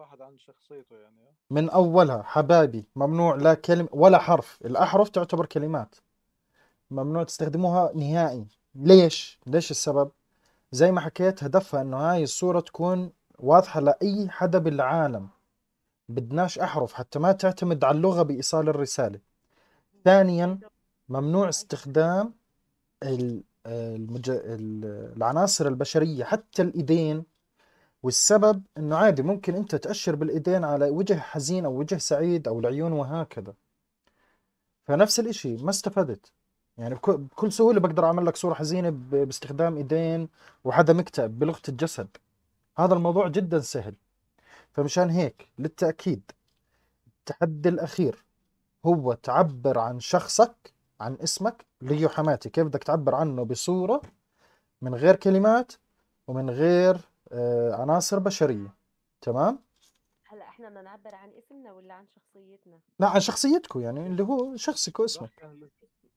واحد عن شخصيته يعني آه. من اولها حبايبي ممنوع لا كلمه ولا حرف الاحرف تعتبر كلمات ممنوع تستخدموها نهائي ليش ليش السبب زي ما حكيت هدفها انه هاي الصوره تكون واضحه لاي حدا بالعالم بدناش احرف حتى ما تعتمد على اللغه بايصال الرساله ثانيا ممنوع استخدام آه، العناصر البشريه حتى الايدين والسبب انه عادي ممكن انت تأشر بالايدين على وجه حزين او وجه سعيد او العيون وهكذا فنفس الاشي ما استفدت يعني بكل سهولة بقدر اعمل لك صورة حزينة باستخدام ايدين وحدا مكتئب بلغة الجسد هذا الموضوع جدا سهل فمشان هيك للتأكيد التحدي الأخير هو تعبر عن شخصك عن اسمك ليو حماتي كيف بدك تعبر عنه بصورة من غير كلمات ومن غير آه، عناصر بشرية تمام هلا احنا بدنا نعبر عن اسمنا ولا عن شخصيتنا لا عن شخصيتكم يعني اللي هو شخصك واسمك آه.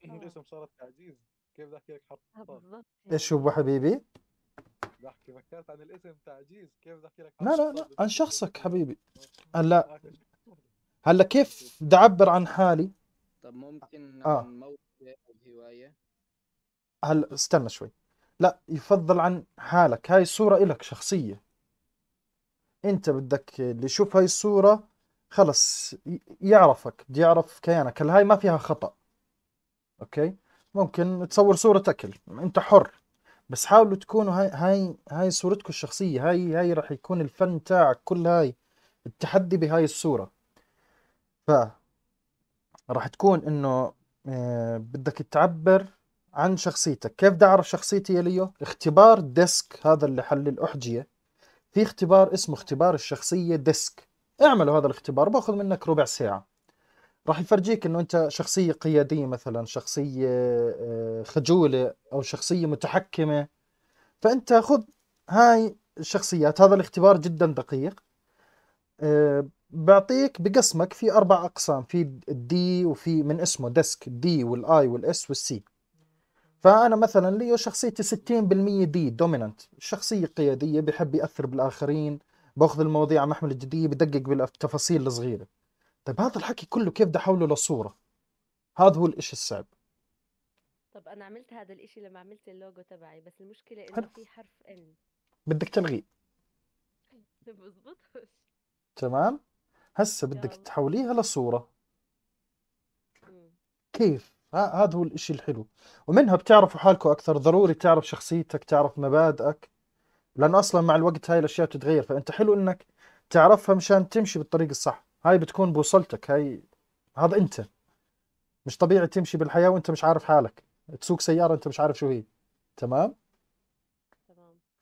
الاسم صارت تعجيز كيف بدي احكي لك حرف آه، بالضبط ايش هو حبيبي بحكي فكرت عن الاسم تعجيز كيف بدي احكي لك لا لا لا عن شخصك حبيبي آه، هلا هلا كيف بدي اعبر عن حالي طب ممكن آه. عن او هوايه هلا استنى شوي لا يفضل عن حالك هاي الصورة إلك شخصية أنت بدك اللي يشوف هاي الصورة خلص يعرفك بدي يعرف كيانك هل هاي ما فيها خطأ أوكي ممكن تصور صورة أكل أنت حر بس حاولوا تكونوا هاي هاي هاي صورتكم الشخصية هاي هاي راح يكون الفن تاعك كل هاي التحدي بهاي الصورة ف راح تكون إنه آه، بدك تعبر عن شخصيتك كيف بدي أعرف شخصيتي يا ليو؟ اختبار ديسك هذا اللي حل الأحجية في اختبار اسمه اختبار الشخصية ديسك اعملوا هذا الاختبار باخذ منك ربع ساعة راح يفرجيك انه انت شخصية قيادية مثلا شخصية آه، خجولة او شخصية متحكمة فانت خذ هاي الشخصيات هذا الاختبار جدا دقيق آه، بعطيك بقسمك في اربع اقسام في الدي وفي من اسمه ديسك دي والاي والاس والسي فانا مثلا ليو شخصيتي 60% دي دوميننت شخصيه قياديه بحب ياثر بالاخرين باخذ المواضيع على محمل الجديه بدقق بالتفاصيل الصغيره طيب هذا الحكي كله كيف بدي احوله لصوره هذا هو الاشي الصعب طب انا عملت هذا الاشي لما عملت اللوجو تبعي بس المشكله انه في حرف ان بدك تلغيه ما تمام هسه بدك تحوليها لصوره كيف هذا هو الاشي الحلو ومنها بتعرفوا حالكم اكثر ضروري تعرف شخصيتك تعرف مبادئك لانه اصلا مع الوقت هاي الاشياء بتتغير فانت حلو انك تعرفها مشان تمشي بالطريق الصح هاي بتكون بوصلتك هاي هذا انت مش طبيعي تمشي بالحياه وانت مش عارف حالك تسوق سياره انت مش عارف شو هي تمام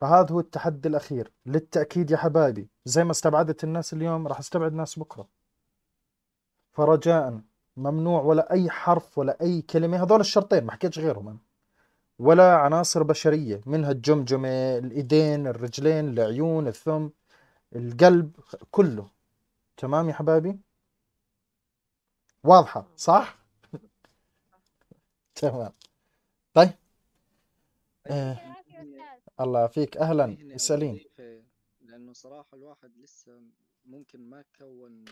فهذا هو التحدي الاخير للتاكيد يا حبايبي زي ما استبعدت الناس اليوم راح استبعد ناس بكره فرجاء ممنوع ولا اي حرف ولا اي كلمه هذول الشرطين ما حكيتش غيرهم أنا. ولا عناصر بشريه منها الجمجمه الايدين الرجلين العيون الثم القلب كله تمام يا حبايبي واضحه صح تمام طيب, طيب، آه. الله يعافيك اهلا سليم لانه صراحه الواحد لسه ممكن ما كون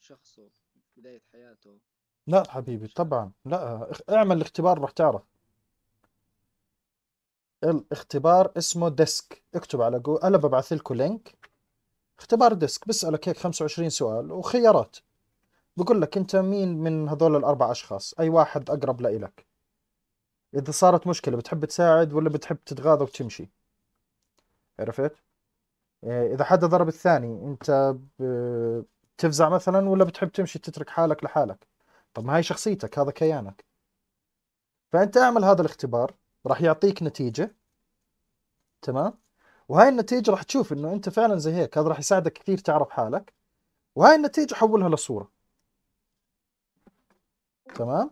شخصه بداية حياته لا حبيبي طبعا لا اعمل الاختبار راح تعرف الاختبار اسمه ديسك اكتب على جوجل انا ببعث لكم لينك اختبار ديسك بسألك هيك 25 سؤال وخيارات بقول لك انت مين من هذول الاربع اشخاص اي واحد اقرب لإلك اذا صارت مشكلة بتحب تساعد ولا بتحب تتغاضى وتمشي عرفت إيه، اذا حدا ضرب الثاني انت تفزع مثلا ولا بتحب تمشي تترك حالك لحالك طب ما هاي شخصيتك هذا كيانك فانت اعمل هذا الاختبار راح يعطيك نتيجه تمام وهاي النتيجه راح تشوف انه انت فعلا زي هيك هذا راح يساعدك كثير تعرف حالك وهاي النتيجه حولها لصوره تمام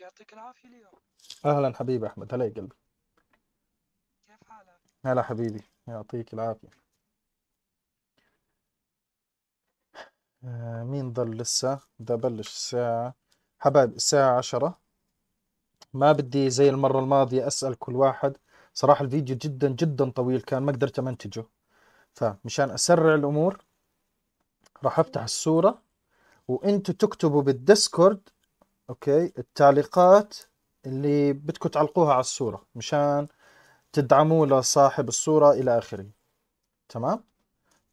يعطيك العافيه اليوم اهلا حبيبي احمد هلا يا قلبي كيف حالك هلا حبيبي يعطيك العافيه آه، مين ضل لسه بدي أبلش الساعة حبايب الساعة عشرة ما بدي زي المرة الماضية أسأل كل واحد صراحة الفيديو جدا جدا طويل كان ما قدرت أمنتجه فمشان أسرع الأمور راح أفتح الصورة وانتوا تكتبوا بالديسكورد أوكي التعليقات اللي بدكم تعلقوها على الصورة مشان تدعموا لصاحب الصورة إلى آخره تمام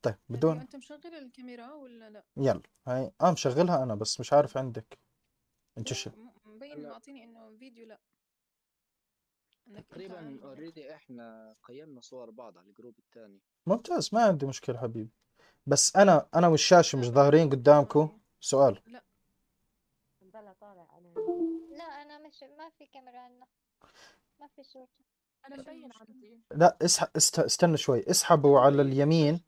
طيب بدون يعني انت مشغل الكاميرا ولا لا يلا هاي اه مشغلها انا بس مش عارف عندك انت شو مبين معطيني انه فيديو لا تقريبا اوريدي احنا قيمنا صور بعض على الجروب الثاني ممتاز ما عندي مشكله حبيبي بس انا طيب، انا والشاشه مش طيب، ظاهرين طيب، قدامكم سؤال لا بلا طالع انا لا انا مش ما في كاميرا عندنا ما في شاشه لا اسحب است... استنى شوي اسحبوا على اليمين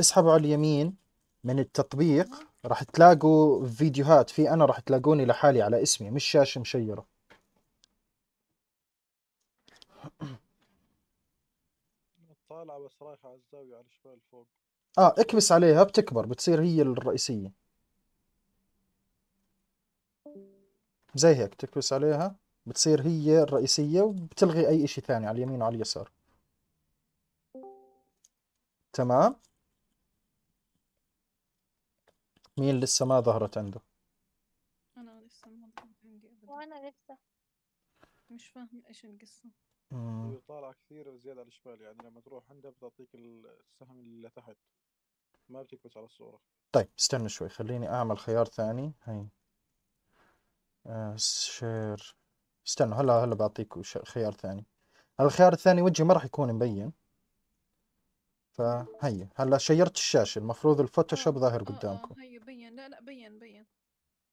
اسحبوا على اليمين من التطبيق راح تلاقوا فيديوهات في انا راح تلاقوني لحالي على اسمي مش شاشة مشيرة طالعة بس رايحة على الزاوية على الشمال فوق اه اكبس عليها بتكبر بتصير هي الرئيسية زي هيك تكبس عليها بتصير هي الرئيسية وبتلغي أي إشي ثاني على اليمين وعلى اليسار تمام مين لسه ما ظهرت عنده أنا لسه ما ظهرت عندي أبدا وأنا لسه مش فاهم إيش القصة طالعة كثير زيادة على الشمال يعني لما تروح عنده بتعطيك السهم اللي تحت ما بتكبس على الصورة طيب استنى شوي خليني أعمل خيار ثاني هاي آه شير استنوا هلا هلا بعطيكم خيار ثاني الخيار الثاني وجهي ما راح يكون مبين فهي هلا شيرت الشاشة المفروض الفوتوشوب آه، ظاهر آه، آه، قدامكم هي بين لا لا بين بين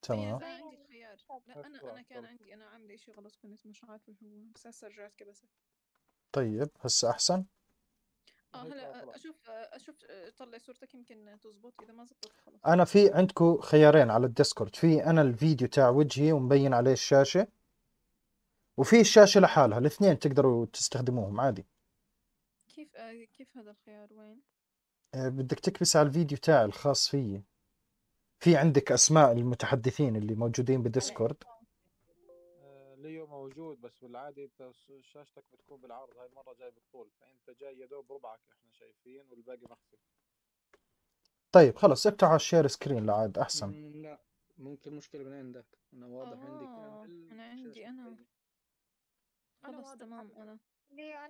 تمام بين عندي الخيار لا انا انا كان عندي انا عامله شيء غلط كنت مش عارفه هو بس هسه رجعت كبست طيب هسه احسن اه طيب، هلا اشوف اشوف طلع صورتك يمكن تزبط اذا ما زبطت خلص انا في عندكم خيارين على الديسكورد في انا الفيديو تاع وجهي ومبين عليه الشاشه وفي الشاشه لحالها الاثنين تقدروا تستخدموهم عادي كيف آه، كيف هذا الخيار وين آه، بدك تكبس على الفيديو تاعي الخاص فيي في عندك اسماء المتحدثين اللي موجودين بالديسكورد آه، ليو موجود بس بالعادي انت شاشتك بتكون بالعرض هاي المره جاي بالطول فانت جاي يا دوب ربعك احنا شايفين والباقي مخفي طيب خلص افتح على الشير سكرين لعاد احسن لا ممكن مشكله من عندك انا واضح عندك عندي انا عندي انا خلاص تمام أنا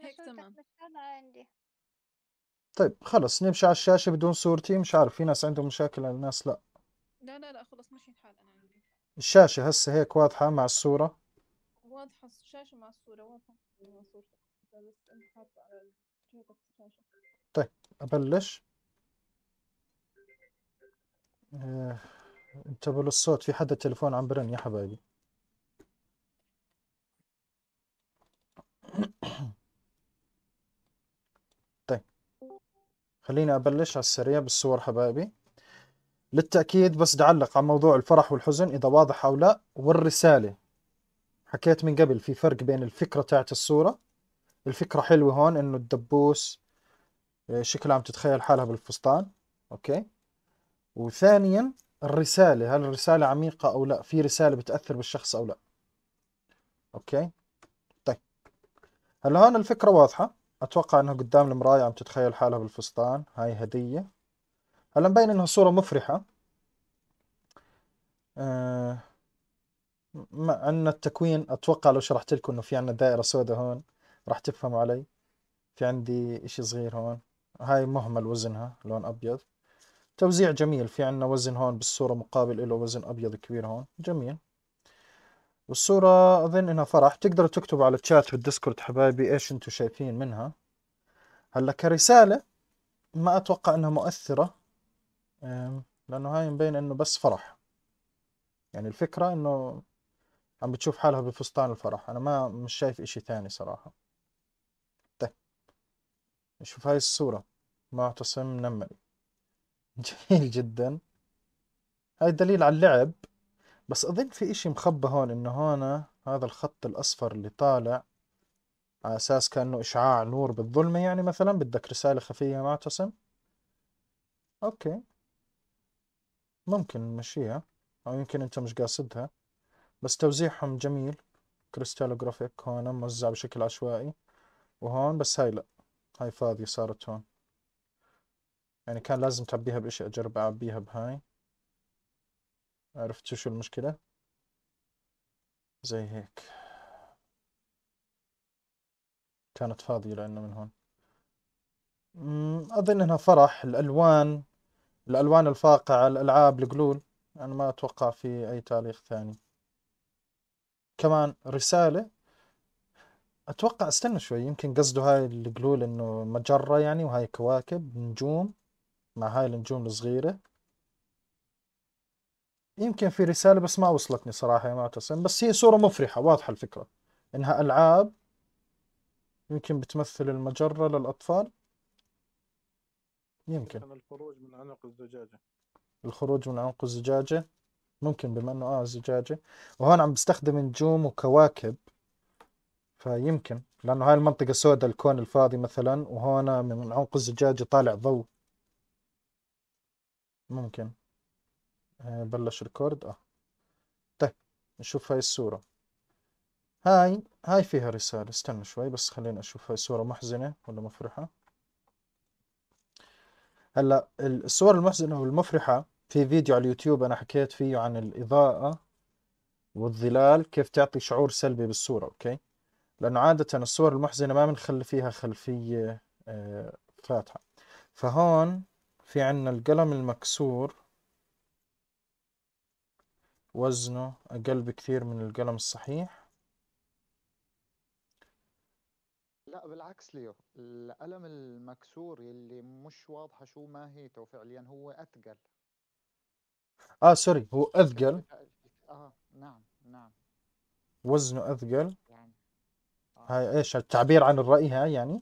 هيك تمام طيب خلص نمشي على الشاشة بدون صورتي مش عارف في ناس عندهم مشاكل على الناس لا لا لا لا خلص ماشي الحال أنا عندي الشاشة هسه هيك واضحة مع الصورة واضحة الشاشة مع الصورة واضحة مع طيب أبلش آه، انتبهوا للصوت في حدا تليفون عم برن يا حبايبي خليني أبلش على السريع بالصور حبايبي للتأكيد بس بدي أعلق على موضوع الفرح والحزن إذا واضح أو لا والرسالة حكيت من قبل في فرق بين الفكرة تاعت الصورة الفكرة حلوة هون إنه الدبوس آه، شكلها عم تتخيل حالها بالفستان أوكي وثانيا الرسالة هل الرسالة عميقة أو لا في رسالة بتأثر بالشخص أو لا أوكي طيب هلا هون الفكرة واضحة أتوقع انه قدام المراية عم تتخيل حالها بالفستان هاي هدية هلا مبين أنها صورة مفرحة آه، ما عندنا التكوين أتوقع لو شرحت لكم أنه في عندنا دائرة سوداء هون راح تفهموا علي في عندي إشي صغير هون هاي مهمل وزنها لون أبيض توزيع جميل في عندنا وزن هون بالصورة مقابل له وزن أبيض كبير هون جميل والصورة أظن إنها فرح تقدروا تكتبوا على الشات في الديسكورد حبايبي إيش أنتم شايفين منها هلا كرسالة ما أتوقع إنها مؤثرة لأنه هاي مبين إنه بس فرح يعني الفكرة إنه عم بتشوف حالها بفستان الفرح أنا ما مش شايف إشي تاني صراحة طيب نشوف هاي الصورة معتصم نمري جميل جدا هاي دليل على اللعب بس اظن في اشي مخبى هون انه هون هذا الخط الاصفر اللي طالع على اساس كانه اشعاع نور بالظلمه يعني مثلا بدك رساله خفيه معتصم اوكي ممكن نمشيها او يمكن انت مش قاصدها بس توزيعهم جميل كريستالوجرافيك هون موزع بشكل عشوائي وهون بس هاي لا هاي فاضية صارت هون يعني كان لازم تعبيها بإشي أجرب أعبيها بهاي عرفت شو المشكلة زي هيك كانت فاضية لأنه من هون أظن إنها فرح الألوان الألوان الفاقعة الألعاب الجلول أنا ما أتوقع في أي تاريخ ثاني كمان رسالة أتوقع استنى شوي يمكن قصده هاي الجلول إنه مجرة يعني وهاي كواكب نجوم مع هاي النجوم الصغيرة يمكن في رسالة بس ما وصلتني صراحة يا معتصم بس هي صورة مفرحة واضحة الفكرة إنها ألعاب يمكن بتمثل المجرة للأطفال يمكن الخروج من عنق الزجاجة الخروج من عنق الزجاجة ممكن بما إنه آه زجاجة وهون عم بستخدم نجوم وكواكب فيمكن لأنه هاي المنطقة سوداء الكون الفاضي مثلا وهون من عنق الزجاجة طالع ضوء ممكن آه، بلش ريكورد اه طيب نشوف هاي الصورة هاي هاي فيها رسالة استنى شوي بس خلينا اشوف هاي صورة محزنة ولا مفرحة هلا الصور المحزنة والمفرحة في فيديو على اليوتيوب انا حكيت فيه عن الاضاءة والظلال كيف تعطي شعور سلبي بالصورة اوكي لانه عادة الصور المحزنة ما بنخلي فيها خلفية آه، فاتحة فهون في عنا القلم المكسور وزنه أقل بكثير من القلم الصحيح لا بالعكس ليو القلم المكسور اللي مش واضحة شو ماهيته فعليا هو أثقل آه سوري هو يعني أثقل آه نعم نعم وزنه أثقل يعني آه. هاي إيش التعبير عن الرأي هاي يعني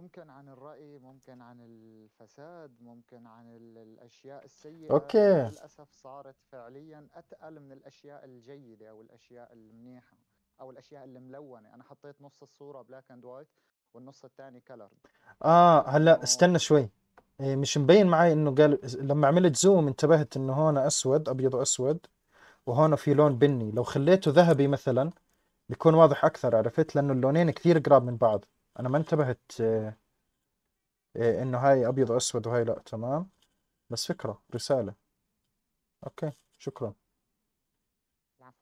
ممكن عن الرأي ممكن عن الفساد ممكن عن الأشياء السيئة أوكي للأسف صارت فعليا أتقل من الأشياء الجيدة أو الأشياء المنيحة أو الأشياء الملونة أنا حطيت نص الصورة بلاك أند وايت والنص الثاني كلر آه هلا استنى شوي إيه، مش مبين معي انه قال لما عملت زوم انتبهت انه هون اسود ابيض واسود وهون في لون بني لو خليته ذهبي مثلا بيكون واضح اكثر عرفت لانه اللونين كثير قراب من بعض انا ما انتبهت آه، آه، انه هاي ابيض واسود وهاي لا تمام بس فكرة رسالة اوكي شكرا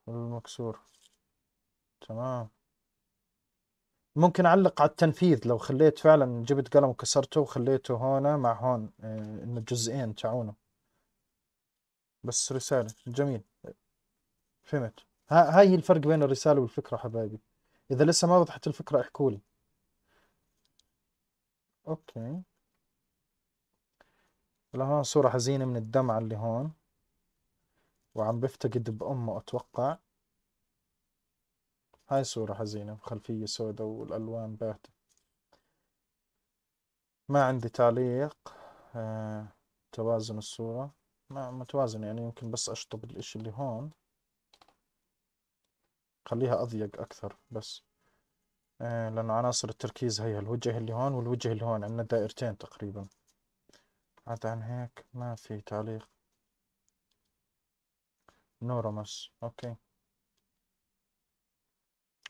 المكسور تمام ممكن اعلق على التنفيذ لو خليت فعلا جبت قلم وكسرته وخليته هون مع هون آه، انه الجزئين تعونه بس رسالة جميل فهمت هاي الفرق بين الرسالة والفكرة حبايبي اذا لسه ما وضحت الفكرة احكولي اوكي هون صورة حزينة من الدمعة اللي هون وعم بفتقد بأمه أتوقع هاي صورة حزينة بخلفية سوداء والألوان باهتة ما عندي تعليق آه، توازن الصورة ما متوازن يعني يمكن بس أشطب الإشي اللي هون خليها أضيق أكثر بس آه، لأنه عناصر التركيز هي الوجه اللي هون والوجه اللي هون عندنا دائرتين تقريبا عاد عن هيك ما في تعليق نورمس أوكي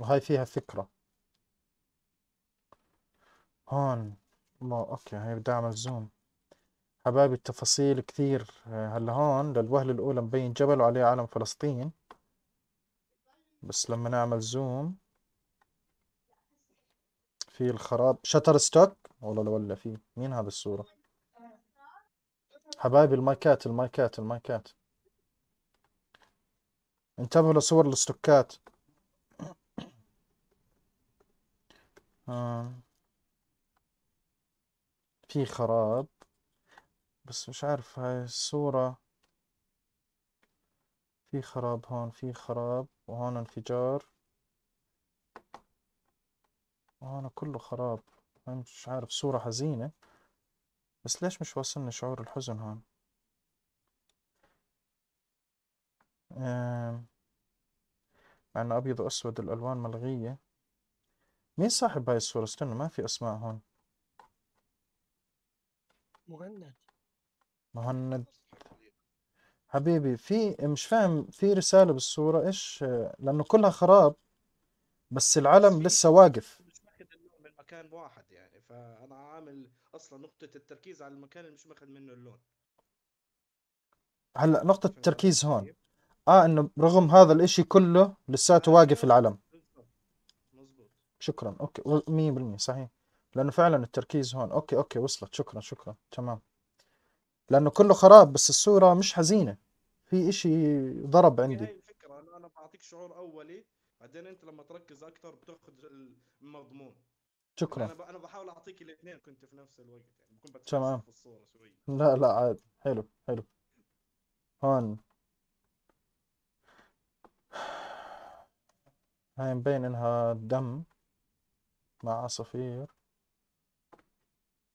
وهاي فيها فكرة هون ما أوكي هاي بدي أعمل زوم حبايبي التفاصيل كثير آه، هلا هون للوهلة الأولى مبين جبل وعليه علم فلسطين بس لما نعمل زوم في الخراب شتر ستوك والله لو ولا في مين هذا الصورة حبايبي المايكات المايكات المايكات انتبهوا لصور الاستوكات آه. في خراب بس مش عارف هاي الصورة في خراب هون في خراب وهون انفجار هون كله خراب انا مش عارف صورة حزينة بس ليش مش واصلني شعور الحزن هون مع انه ابيض واسود الالوان ملغية مين صاحب هاي الصورة استنى ما في اسماء هون مهند مهند حبيبي في مش فاهم في رسالة بالصورة ايش آه، لانه كلها خراب بس العلم لسه واقف مكان واحد يعني فانا عامل اصلا نقطه التركيز على المكان اللي مش ماخذ منه اللون هلا نقطه التركيز هون طيب. اه انه رغم هذا الاشي كله لساته واقف العلم شكرا اوكي 100% صحيح لانه فعلا التركيز هون اوكي اوكي وصلت شكرا شكرا تمام لانه كله خراب بس الصوره مش حزينه في اشي ضرب عندي هي الفكره انا بعطيك شعور اولي بعدين انت لما تركز اكثر بتاخذ المضمون شكرا انا انا بحاول اعطيك الاثنين كنت في نفس الوقت يعني بكون بتفهم في الصوره شوي لا لا عادي حلو حلو هون هاي مبين انها دم مع عصافير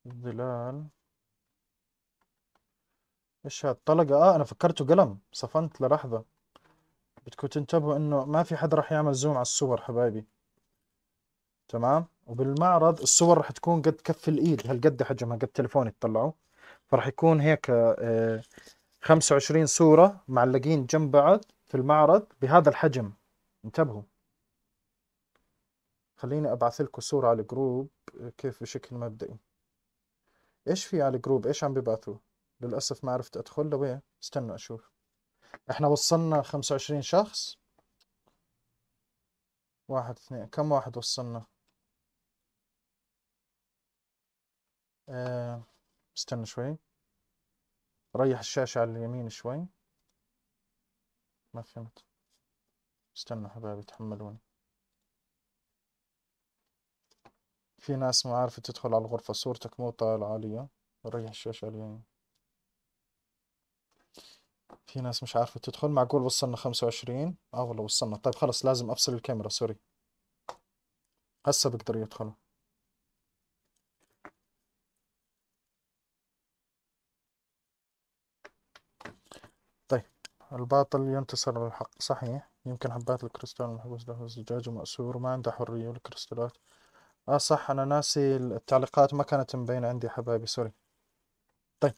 ظلال ايش هالطلقة اه انا فكرته قلم صفنت للحظة بدكم تنتبهوا انه ما في حد راح يعمل زوم على الصور حبايبي تمام وبالمعرض الصور راح تكون قد كف الايد هالقد حجمها قد تلفوني تطلعوا فراح يكون هيك آه، خمسة 25 صورة معلقين جنب بعض في المعرض بهذا الحجم انتبهوا خليني ابعث لكم صورة على الجروب آه، كيف بشكل مبدئي ايش في على الجروب ايش عم ببعثوا للاسف ما عرفت ادخل لوين استنوا اشوف احنا وصلنا 25 شخص واحد اثنين كم واحد وصلنا آه استنى شوي ريح الشاشة على اليمين شوي ما فهمت استنى حبايبي تحملوني في ناس ما عارفة تدخل على الغرفة صورتك مو طالعة عالية ريح الشاشة على اليمين في ناس مش عارفة تدخل معقول وصلنا خمسة وعشرين اه والله وصلنا طيب خلص لازم افصل الكاميرا سوري هسه بقدر يدخلوا الباطل ينتصر على الحق صحيح يمكن حبات الكريستال محبوس له زجاج ومأسور ما عنده حرية والكريستالات آه صح أنا ناسي التعليقات ما كانت مبينة عندي حبايبي سوري طيب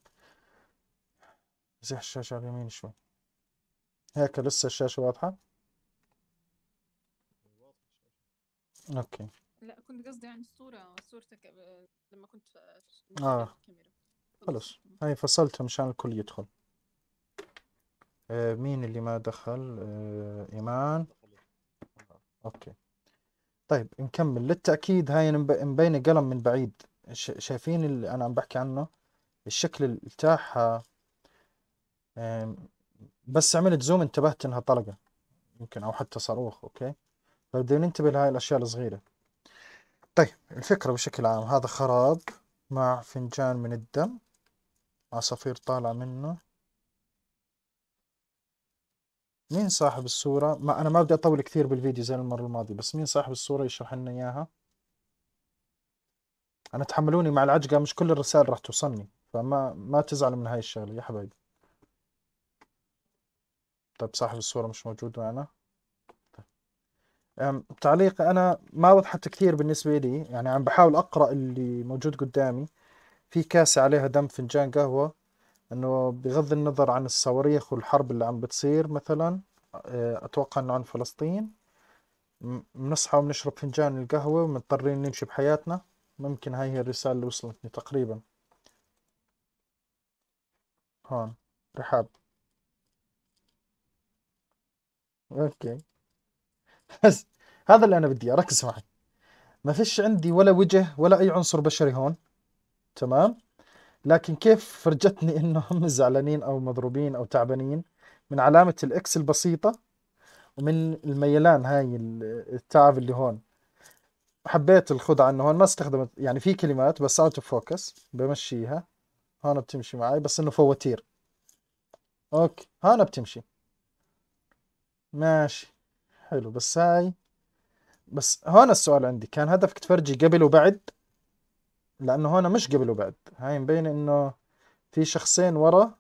زح الشاشة على اليمين شوي هيك لسه الشاشة واضحة اوكي لا كنت قصدي عن الصورة صورتك آه، لما كنت في اه خلص هاي فصلتها مشان الكل يدخل آه، مين اللي ما دخل آه، إيمان أوكي طيب نكمل للتأكيد هاي مبينة قلم من بعيد شايفين اللي أنا عم بحكي عنه الشكل تاعها بس عملت زوم انتبهت إنها طلقة يمكن أو حتى صاروخ أوكي فبدنا ننتبه لهاي الأشياء الصغيرة طيب الفكرة بشكل عام هذا خراب مع فنجان من الدم عصافير طالعة منه مين صاحب الصورة؟ ما أنا ما بدي أطول كثير بالفيديو زي المرة الماضية بس مين صاحب الصورة يشرح لنا إياها؟ أنا تحملوني مع العجقة مش كل الرسائل راح توصلني فما ما تزعلوا من هاي الشغلة يا حبايبي طيب صاحب الصورة مش موجود معنا طيب. تعليق أنا ما وضحت كثير بالنسبة لي يعني عم بحاول أقرأ اللي موجود قدامي في كاسة عليها دم فنجان قهوة انه بغض النظر عن الصواريخ والحرب اللي عم بتصير مثلا آه، اتوقع انه عن فلسطين بنصحى وبنشرب فنجان القهوة ومضطرين نمشي بحياتنا ممكن هاي هي الرسالة اللي وصلتني تقريبا هون رحاب اوكي بس هذا اللي انا بدي اركز معي ما فيش عندي ولا وجه ولا اي عنصر بشري هون تمام لكن كيف فرجتني انه هم زعلانين او مضروبين او تعبانين من علامة الاكس البسيطة ومن الميلان هاي التعب اللي هون حبيت الخدعة انه هون ما استخدمت يعني في كلمات بس اوت اوف فوكس بمشيها هون بتمشي معي بس انه فواتير اوكي هون بتمشي ماشي حلو بس هاي بس هون السؤال عندي كان هدفك تفرجي قبل وبعد لأنه هون مش قبل وبعد هاي مبين إنه في شخصين ورا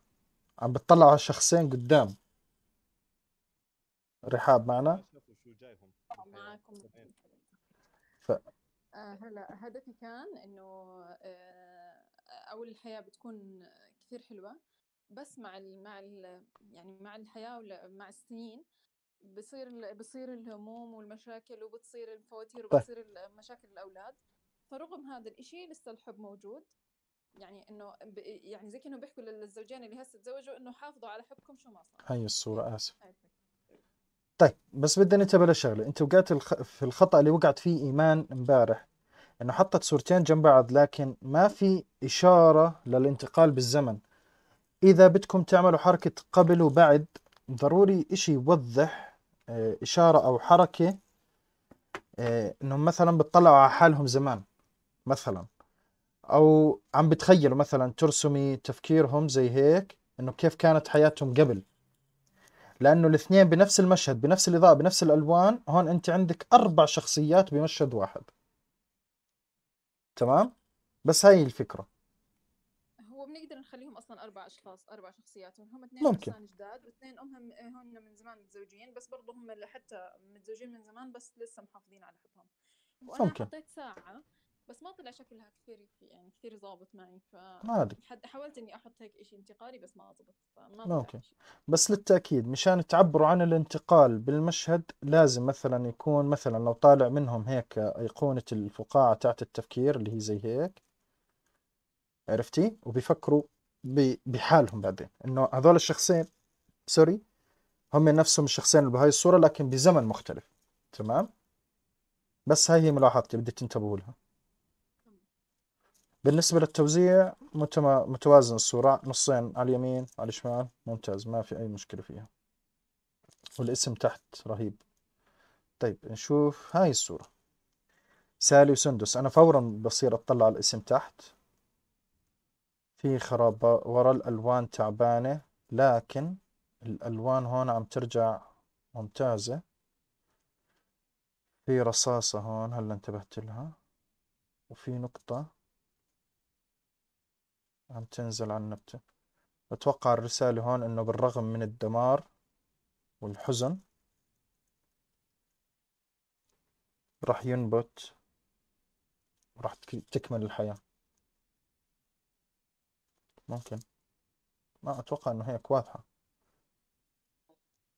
عم بتطلع على الشخصين قدام رحاب معنا ف... آه، هلا هدفي كان انه آه، اول الحياه بتكون كثير حلوه بس مع الـ مع الـ يعني مع الحياه مع السنين بصير بصير الهموم والمشاكل وبتصير الفواتير وبتصير مشاكل الاولاد فرغم هذا الإشي لسه الحب موجود يعني انه ب... يعني زي كانه بيحكوا للزوجين اللي هسه تزوجوا انه حافظوا على حبكم شو ما صار هاي الصوره إيه، اسف طيب بس بدنا ننتبه لشغله انت وقعت الخ... في الخطا اللي وقعت فيه ايمان امبارح انه حطت صورتين جنب بعض لكن ما في اشاره للانتقال بالزمن اذا بدكم تعملوا حركه قبل وبعد ضروري اشي يوضح آه، اشاره او حركه آه، انهم مثلا بتطلعوا على حالهم زمان مثلا او عم بتخيلوا مثلا ترسمي تفكيرهم زي هيك انه كيف كانت حياتهم قبل لانه الاثنين بنفس المشهد بنفس الاضاءه بنفس الالوان هون انت عندك اربع شخصيات بمشهد واحد تمام بس هاي الفكره هو بنقدر نخليهم اصلا اربع اشخاص اربع شخصيات هم اثنين ممكن. اصلا جداد واثنين امهم هم من زمان متزوجين بس برضه هم لحتى متزوجين من زمان بس لسه محافظين على حبهم وانا ممكن. حطيت ساعه بس ما طلع شكلها كثير يعني كثير ظابط معي ف ما ادري حاولت اني احط هيك شيء انتقالي بس ما ظبط فما اوكي بس للتاكيد مشان تعبروا عن الانتقال بالمشهد لازم مثلا يكون مثلا لو طالع منهم هيك ايقونه الفقاعه تاعت التفكير اللي هي زي هيك عرفتي وبيفكروا بحالهم بعدين انه هذول الشخصين سوري هم نفسهم الشخصين اللي بهاي الصوره لكن بزمن مختلف تمام بس هاي هي ملاحظتي بدي تنتبهوا لها بالنسبة للتوزيع متوازن الصورة نصين على اليمين على الشمال ممتاز ما في أي مشكلة فيها والاسم تحت رهيب طيب نشوف هاي الصورة سالي وسندس أنا فورا بصير أطلع على الاسم تحت في خراب ورا الألوان تعبانة لكن الألوان هون عم ترجع ممتازة في رصاصة هون هلا انتبهت لها وفي نقطة عم تنزل على النبتة بتوقع الرسالة هون انه بالرغم من الدمار والحزن راح ينبت وراح تكمل الحياة ممكن ما اتوقع انه هيك واضحة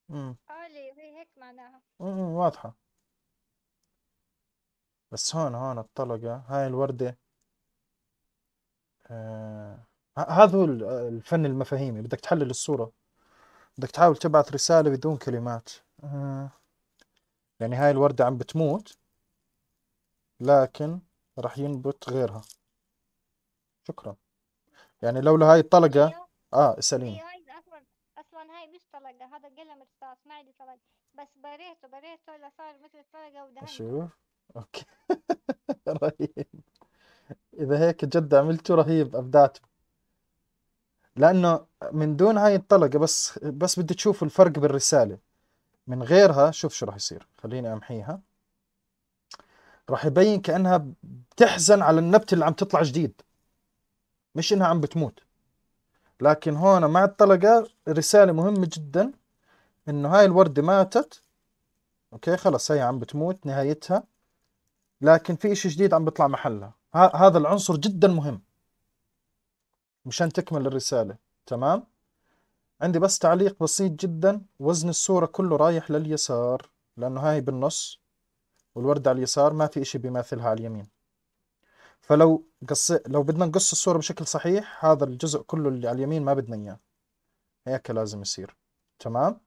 امم هي هيك معناها امم واضحة بس هون هون الطلقة هاي الوردة آه، هذا هو الفن المفاهيمي بدك تحلل الصورة بدك تحاول تبعث رسالة بدون كلمات آه، يعني هاي الوردة عم بتموت لكن راح ينبت غيرها شكرا يعني لولا هاي الطلقة اه اسأليني هذا قلم رصاص ما عندي طلق بس بريته بريته لصار مثل الطلقة ودهنته شوف اوكي رهيب اذا هيك جد عملته رهيب ابدعته لانه من دون هاي الطلقه بس بس بدي تشوفوا الفرق بالرساله من غيرها شوف شو راح يصير خليني امحيها راح يبين كانها بتحزن على النبت اللي عم تطلع جديد مش انها عم بتموت لكن هون مع الطلقه رساله مهمه جدا انه هاي الورده ماتت اوكي خلص هي عم بتموت نهايتها لكن في اشي جديد عم بيطلع محلها هذا العنصر جدا مهم مشان تكمل الرسالة تمام عندي بس تعليق بسيط جدا وزن الصورة كله رايح لليسار لأنه هاي بالنص والوردة على اليسار ما في إشي بيماثلها على اليمين فلو قص لو بدنا نقص الصورة بشكل صحيح هذا الجزء كله اللي على اليمين ما بدنا إياه هيك لازم يصير تمام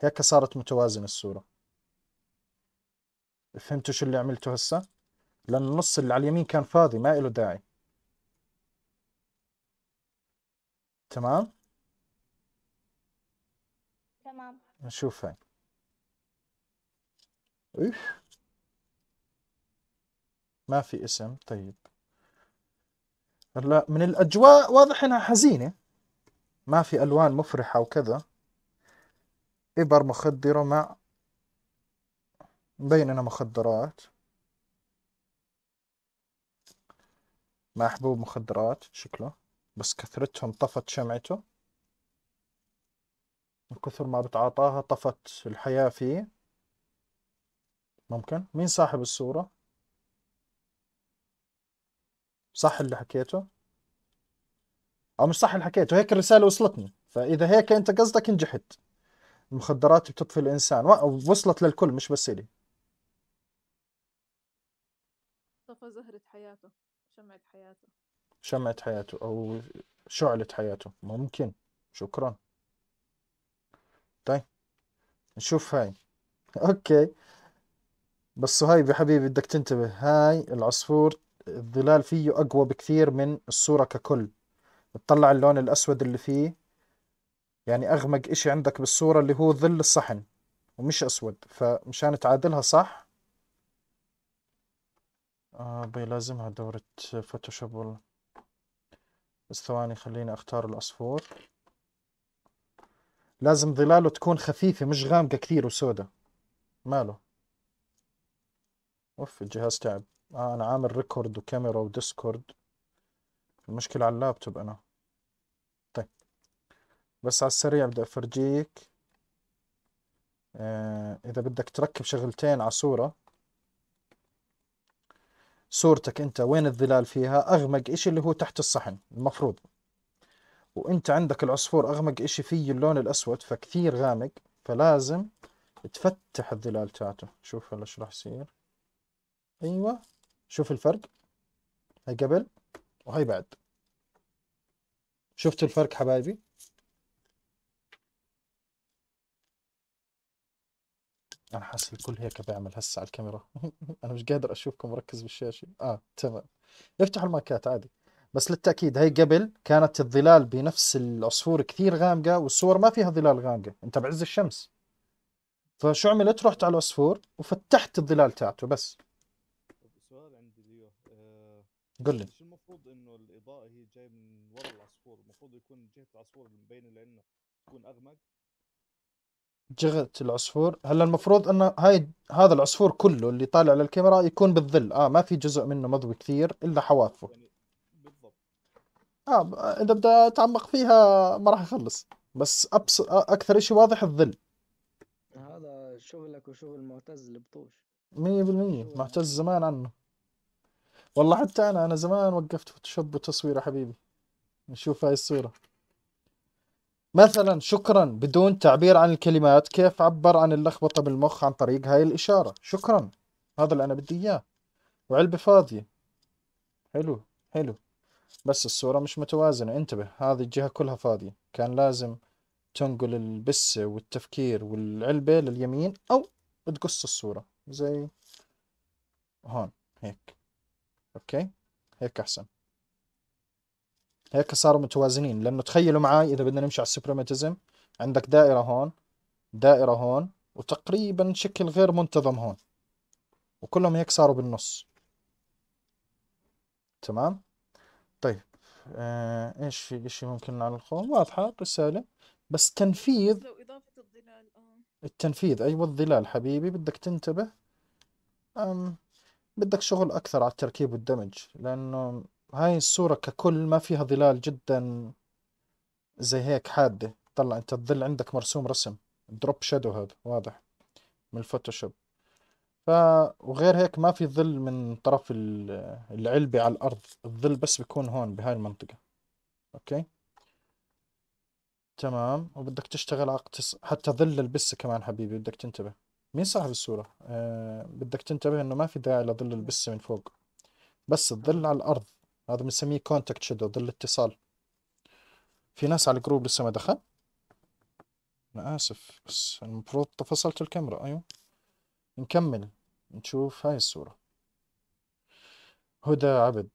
هيك صارت متوازنة الصورة فهمتوا شو اللي عملته هسه لأن النص اللي على اليمين كان فاضي ما له داعي تمام تمام نشوف هاي إيه ما في اسم طيب هلا من الأجواء واضح إنها حزينة ما في ألوان مفرحة وكذا إبر مخدرة مع مبين إنها مخدرات ما حبوب مخدرات شكله بس كثرتهم طفت شمعته من كثر ما بتعاطاها طفت الحياة فيه ممكن مين صاحب الصورة صح اللي حكيته أو مش صح اللي حكيته هيك الرسالة وصلتني فإذا هيك أنت قصدك نجحت المخدرات بتطفي الإنسان وصلت للكل مش بس إلي طفى زهرة حياته شمعة حياته شمعة حياته أو شعلة حياته ممكن شكرا طيب نشوف هاي أوكي بس صهيب يا حبيبي بدك تنتبه هاي العصفور الظلال فيه أقوى بكثير من الصورة ككل بتطلع اللون الأسود اللي فيه يعني أغمق إشي عندك بالصورة اللي هو ظل الصحن ومش أسود فمشان تعادلها صح آه، بيلازمها دورة فوتوشوب بس ثواني خليني اختار العصفور لازم ظلاله تكون خفيفة مش غامقة كثير وسودة ماله اوف الجهاز تعب آه انا عامل ريكورد وكاميرا وديسكورد المشكلة على اللابتوب انا طيب بس على السريع بدي افرجيك آه اذا بدك تركب شغلتين على صورة صورتك انت وين الظلال فيها اغمق اشي اللي هو تحت الصحن المفروض وانت عندك العصفور اغمق اشي فيه اللون الاسود فكثير غامق فلازم تفتح الظلال تاعته شوف هلا شو راح يصير ايوه شوف الفرق هاي قبل وهي بعد شفت الفرق حبايبي انا حاسس الكل هيك بيعمل هسه على الكاميرا انا مش قادر اشوفكم مركز بالشاشه اه تمام افتحوا المايكات عادي بس للتاكيد هي قبل كانت الظلال بنفس العصفور كثير غامقه والصور ما فيها ظلال غامقه انت بعز الشمس فشو عملت رحت على العصفور وفتحت الظلال تاعته بس سؤال عندي اليوم أه... قل لي شو المفروض انه الاضاءه هي جايه من ورا العصفور المفروض يكون جهه العصفور مبينه لانه تكون اغمق جغت العصفور هلا المفروض انه هاي هذا العصفور كله اللي طالع للكاميرا يكون بالظل اه ما في جزء منه مضوي كثير الا حوافه يعني اه اذا بدي اتعمق فيها ما راح اخلص بس أبص... اكثر شيء واضح الظل هذا شغلك وشغل معتز البطوش 100% معتز زمان عنه والله حتى انا انا زمان وقفت فوتوشوب وتصوير يا حبيبي نشوف هاي الصوره مثلا شكرا بدون تعبير عن الكلمات كيف عبر عن اللخبطة بالمخ عن طريق هاي الإشارة شكرا هذا اللي أنا بدي إياه وعلبة فاضية حلو حلو بس الصورة مش متوازنة انتبه هذه الجهة كلها فاضية كان لازم تنقل البسة والتفكير والعلبة لليمين أو تقص الصورة زي هون هيك أوكي هيك أحسن هيك صاروا متوازنين لانه تخيلوا معي اذا بدنا نمشي على السوبرماتيزم عندك دائره هون دائره هون وتقريبا شكل غير منتظم هون وكلهم هيك صاروا بالنص تمام طيب آه ايش في اشي ممكن نعلقه واضحه الرساله بس تنفيذ آه. التنفيذ ايوه الظلال حبيبي بدك تنتبه أم بدك شغل اكثر على التركيب والدمج لانه هاي الصورة ككل ما فيها ظلال جدا زي هيك حادة طلع انت الظل عندك مرسوم رسم دروب شادو هذا واضح من الفوتوشوب ف وغير هيك ما في ظل من طرف العلبة على الأرض الظل بس بيكون هون بهاي المنطقة أوكي تمام وبدك تشتغل عقد حتى ظل البسة كمان حبيبي بدك تنتبه مين صاحب الصورة؟ أه بدك تنتبه إنه ما في داعي لظل البسة من فوق بس الظل على الأرض هذا بنسميه كونتاكت شادو ظل اتصال في ناس على الجروب لسه ما دخل انا اسف بس المفروض تفصلت الكاميرا ايوه نكمل نشوف هاي الصورة هدى عبد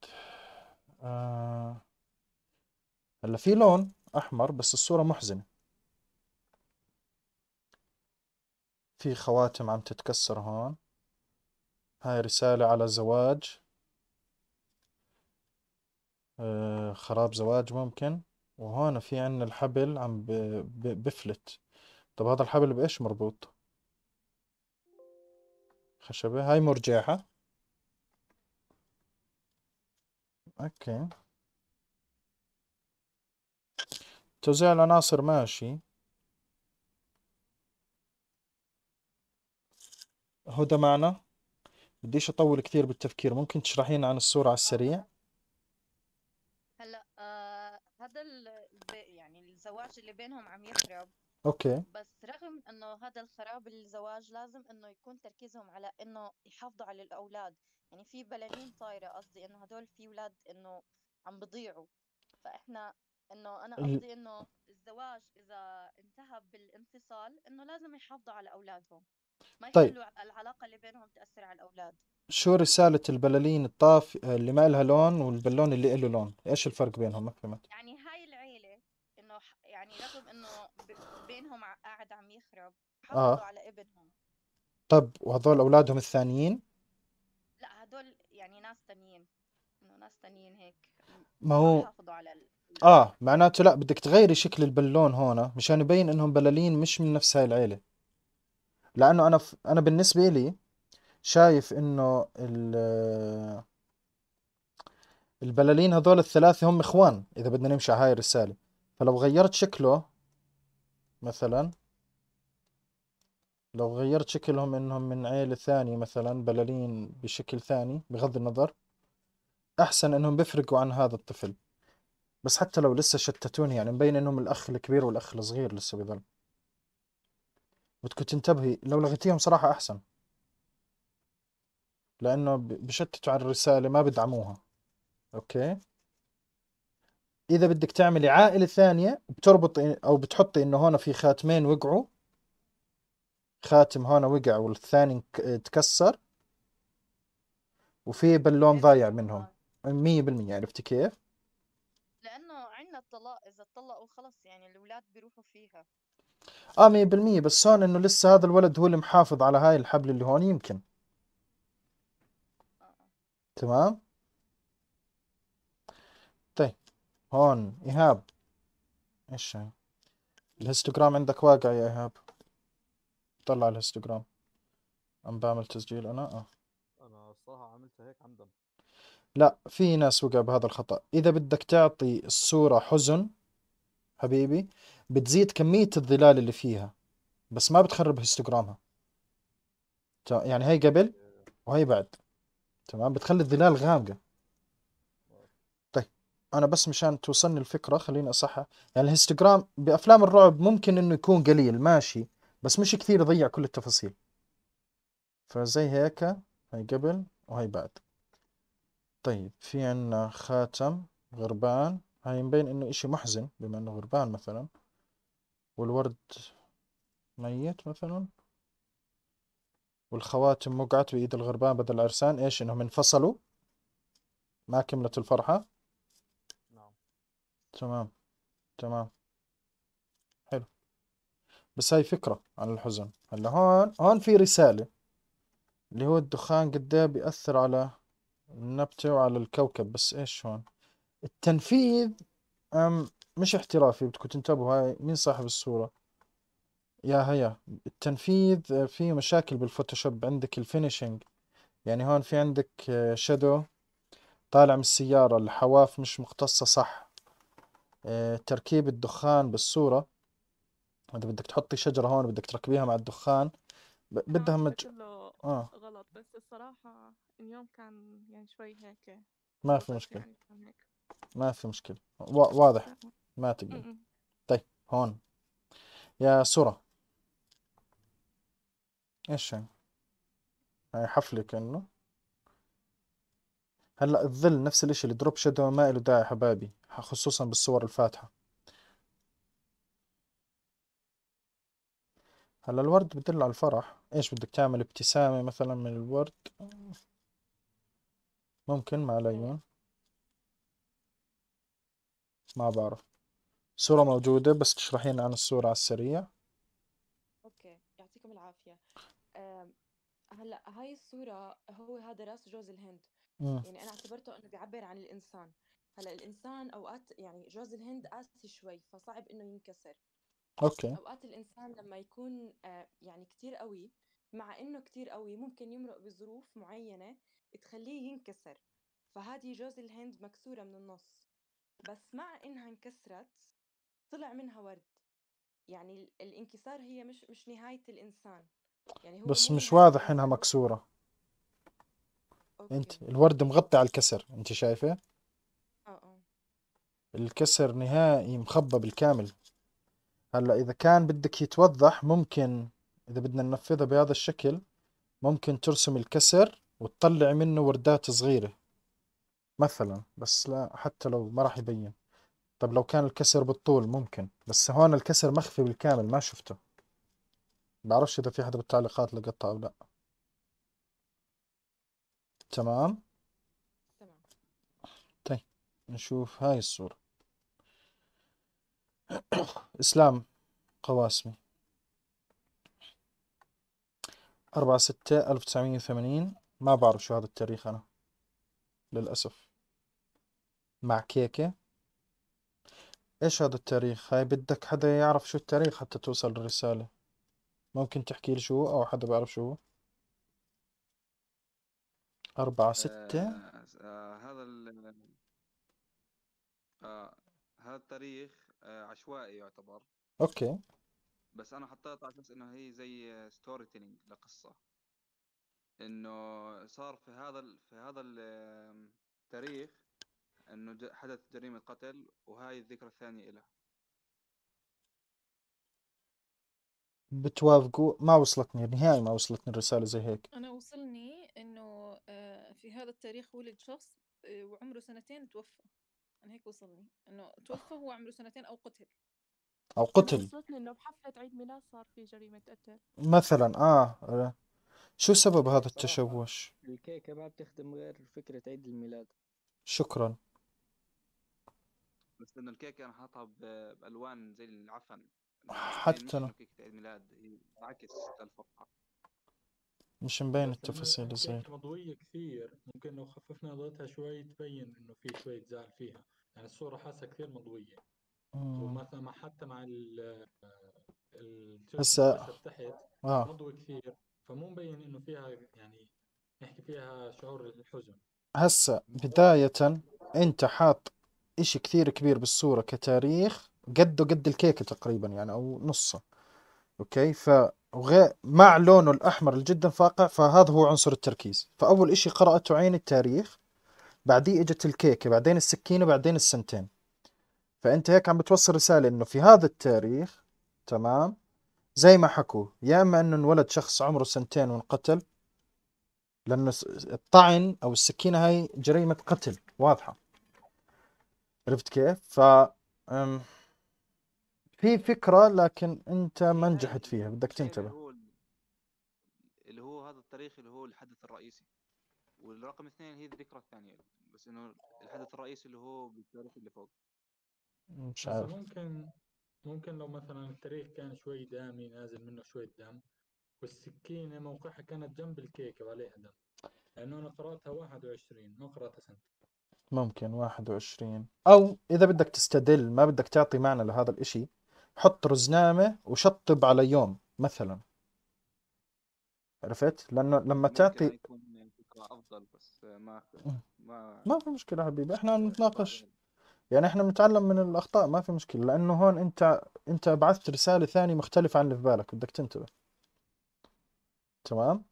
آه. هلا في لون احمر بس الصورة محزنة في خواتم عم تتكسر هون هاي رسالة على زواج آه، خراب زواج ممكن وهون في عنا الحبل عم بفلت طب هذا الحبل بإيش مربوط خشبة هاي مرجحة اوكي توزيع العناصر ماشي هدى معنا بديش اطول كثير بالتفكير ممكن تشرحين عن الصورة على السريع الزواج اللي بينهم عم يخرب اوكي بس رغم انه هذا الخراب الزواج لازم انه يكون تركيزهم على انه يحافظوا على الاولاد يعني في بلالين طايره قصدي انه هدول في اولاد انه عم بضيعوا فاحنا انه انا قصدي انه الزواج اذا انتهى بالانفصال انه لازم يحافظوا على اولادهم ما طيب. يخلوا طيب. العلاقه اللي بينهم تاثر على الاولاد شو رسالة البلالين الطاف اللي ما إلها لون والبلون اللي إله لون؟ إيش الفرق بينهم؟ ما فهمت. يعني هاي يعني رغم انه بينهم قاعد عم يخرب آه. حافظوا آه. على ابنهم طب وهذول اولادهم الثانيين؟ لا هذول يعني ناس ثانيين انه ناس ثانيين هيك ما هو حافظوا على ال... اه معناته لا بدك تغيري شكل البالون هون مشان يبين انهم بلالين مش من نفس هاي العيله لانه انا ف... انا بالنسبه لي شايف انه ال البلالين هذول الثلاثه هم اخوان اذا بدنا نمشي على هاي الرساله فلو غيرت شكله مثلا لو غيرت شكلهم انهم من عيلة ثانية مثلا بلالين بشكل ثاني بغض النظر احسن انهم بيفرقوا عن هذا الطفل بس حتى لو لسه شتتوني يعني مبين انهم الاخ الكبير والاخ الصغير لسه بضل بدكم تنتبهي لو لغيتيهم صراحة احسن لانه بشتتوا على الرسالة ما بدعموها اوكي اذا بدك تعملي عائله ثانيه بتربطي او بتحطي انه هون في خاتمين وقعوا خاتم هون وقع والثاني تكسر وفي بالون ضايع منهم 100% عرفتي كيف؟ لانه عندنا الطلاق اذا طلقوا خلص يعني الاولاد بيروحوا فيها اه 100% بس هون انه لسه هذا الولد هو اللي محافظ على هاي الحبل اللي هون يمكن آه. تمام؟ هون إيهاب إيش هاي الهستوغرام عندك واقع يا إيهاب طلع الهستوغرام عم بعمل تسجيل أنا آه أنا الصراحة عملتها هيك عمدا لا في ناس وقع بهذا الخطأ إذا بدك تعطي الصورة حزن حبيبي بتزيد كمية الظلال اللي فيها بس ما بتخرب هستوغرامها يعني هي قبل وهي بعد تمام بتخلي الظلال غامقة انا بس مشان توصلني الفكره خليني اصحح يعني الهستوجرام بافلام الرعب ممكن انه يكون قليل ماشي بس مش كثير يضيع كل التفاصيل فزي هيك هاي قبل وهي بعد طيب في عنا خاتم غربان هاي مبين انه اشي محزن بما انه غربان مثلا والورد ميت مثلا والخواتم مقعت بإيد الغربان بدل العرسان إيش إنهم انفصلوا ما كملت الفرحة تمام تمام حلو بس هاي فكرة عن الحزن هلا هون هون في رسالة اللي هو الدخان قد ايه بيأثر على النبتة وعلى الكوكب بس ايش هون التنفيذ أم مش احترافي بدكم تنتبهوا هاي مين صاحب الصورة يا هيا التنفيذ في مشاكل بالفوتوشوب عندك الفينيشنج يعني هون في عندك شادو آه، طالع من السيارة الحواف مش مختصة صح آه، تركيب الدخان بالصورة إذا بدك تحطي شجرة هون بدك تركبيها مع الدخان آه، بدها مج... اه غلط بس الصراحة اليوم كان يعني شوي هيك ما في مشكلة يعني ما في مشكلة و... واضح ما م- طيب هون يا صورة ايش هاي هاي حفلة كأنه هلا الظل نفس الاشي الدروب شادو ما له داعي حبايبي خصوصا بالصور الفاتحة هلا الورد بدل على الفرح ايش بدك تعمل ابتسامة مثلا من الورد ممكن مع العيون ما بعرف صورة موجودة بس تشرحين عن الصورة على السريع اوكي يعطيكم العافية هلا هاي الصورة هو هذا راس جوز الهند مم. يعني انا اعتبرته انه بيعبر عن الانسان هلا الانسان اوقات يعني جوز الهند قاسي شوي فصعب انه ينكسر اوكي اوقات الانسان لما يكون آه، يعني كثير قوي مع انه كثير قوي ممكن يمرق بظروف معينه تخليه ينكسر فهذه جوز الهند مكسوره من النص بس مع انها انكسرت طلع منها ورد يعني الانكسار هي مش مش نهايه الانسان يعني هو بس مش واضح انها مكسورة أوكي. انت الورد مغطي على الكسر انت شايفه اه اه الكسر نهائي مخبى بالكامل هلا اذا كان بدك يتوضح ممكن اذا بدنا ننفذها بهذا الشكل ممكن ترسم الكسر وتطلع منه وردات صغيرة مثلا بس لا حتى لو ما راح يبين طب لو كان الكسر بالطول ممكن بس هون الكسر مخفي بالكامل ما شفته بعرفش اذا في حدا بالتعليقات لقطها او لا تمام تمام طيب نشوف هاي الصورة إسلام قواسمي أربعة ستة ألف وثمانين ما بعرف شو هذا التاريخ أنا للأسف مع كيكة إيش هذا التاريخ هاي بدك حدا يعرف شو التاريخ حتى توصل الرسالة ممكن تحكي لي شو أو حدا بعرف شو أربعة آه، ستة آه، هذا ال آه، هذا التاريخ عشوائي يعتبر أوكي بس أنا حطيت على أساس إنه هي زي ستوري تيلينج لقصة إنه صار في هذا ال... في هذا التاريخ إنه حدث جريمة قتل وهاي الذكرى الثانية إله بتوافقوا ما وصلتني نهائي ما وصلتني الرسالة زي هيك أنا وصلني إنه آه، في هذا التاريخ ولد شخص آه، وعمره سنتين توفى أنا هيك وصلني إنه توفى هو عمره سنتين أو قتل أو قتل وصلتني انه بحفلة عيد ميلاد صار في جريمة قتل مثلا آه, آه. شو سبب هذا التشوش الكيكة ما بتخدم غير فكرة عيد الميلاد شكرا بس انه الكيكه انا حاطها بالوان زي العفن يعني حتى انا معاكس إيه، الفرحه مش مبين التفاصيل الصغيرة مضوية كثير ممكن لو خففنا اضاءتها شوي تبين انه في شوية زعل فيها يعني الصورة حاسة كثير مضوية ومثلا حتى مع ال هسه آه. تحت آه. مضوي كثير فمو مبين انه فيها يعني نحكي فيها شعور الحزن هسه بداية انت حاط اشي كثير كبير بالصورة كتاريخ قد قد الكيكه تقريبا يعني او نصه اوكي ف مع لونه الاحمر جدا فاقع فهذا هو عنصر التركيز فاول إشي قراته عين التاريخ بعديه اجت الكيكه بعدين السكينه بعدين السنتين فانت هيك عم بتوصل رساله انه في هذا التاريخ تمام زي ما حكوا يا اما انه انولد شخص عمره سنتين وانقتل لانه الطعن او السكينه هاي جريمه قتل واضحه عرفت كيف ف في فكرة لكن أنت ما نجحت فيها بدك اللي تنتبه هو اللي هو هذا التاريخ اللي هو الحدث الرئيسي والرقم اثنين هي الذكرى الثانية بس انه الحدث الرئيسي اللي هو بالتاريخ اللي فوق مش عارف ممكن ممكن لو مثلا التاريخ كان شوي دامي نازل منه شوي دم والسكينة موقعها كانت جنب الكيكة وعليها دم لأنه أنا قرأتها 21 ما قرأتها سنة ممكن 21 أو إذا بدك تستدل ما بدك تعطي معنى لهذا الإشي حط رزنامة وشطب على يوم مثلا عرفت؟ لأنه لما تعطي افضل بس ما ما ما في مشكلة حبيبي احنا نتناقش يعني احنا بنتعلم من الاخطاء ما في مشكلة لانه هون انت انت بعثت رسالة ثانية مختلفة عن اللي في بالك بدك تنتبه تمام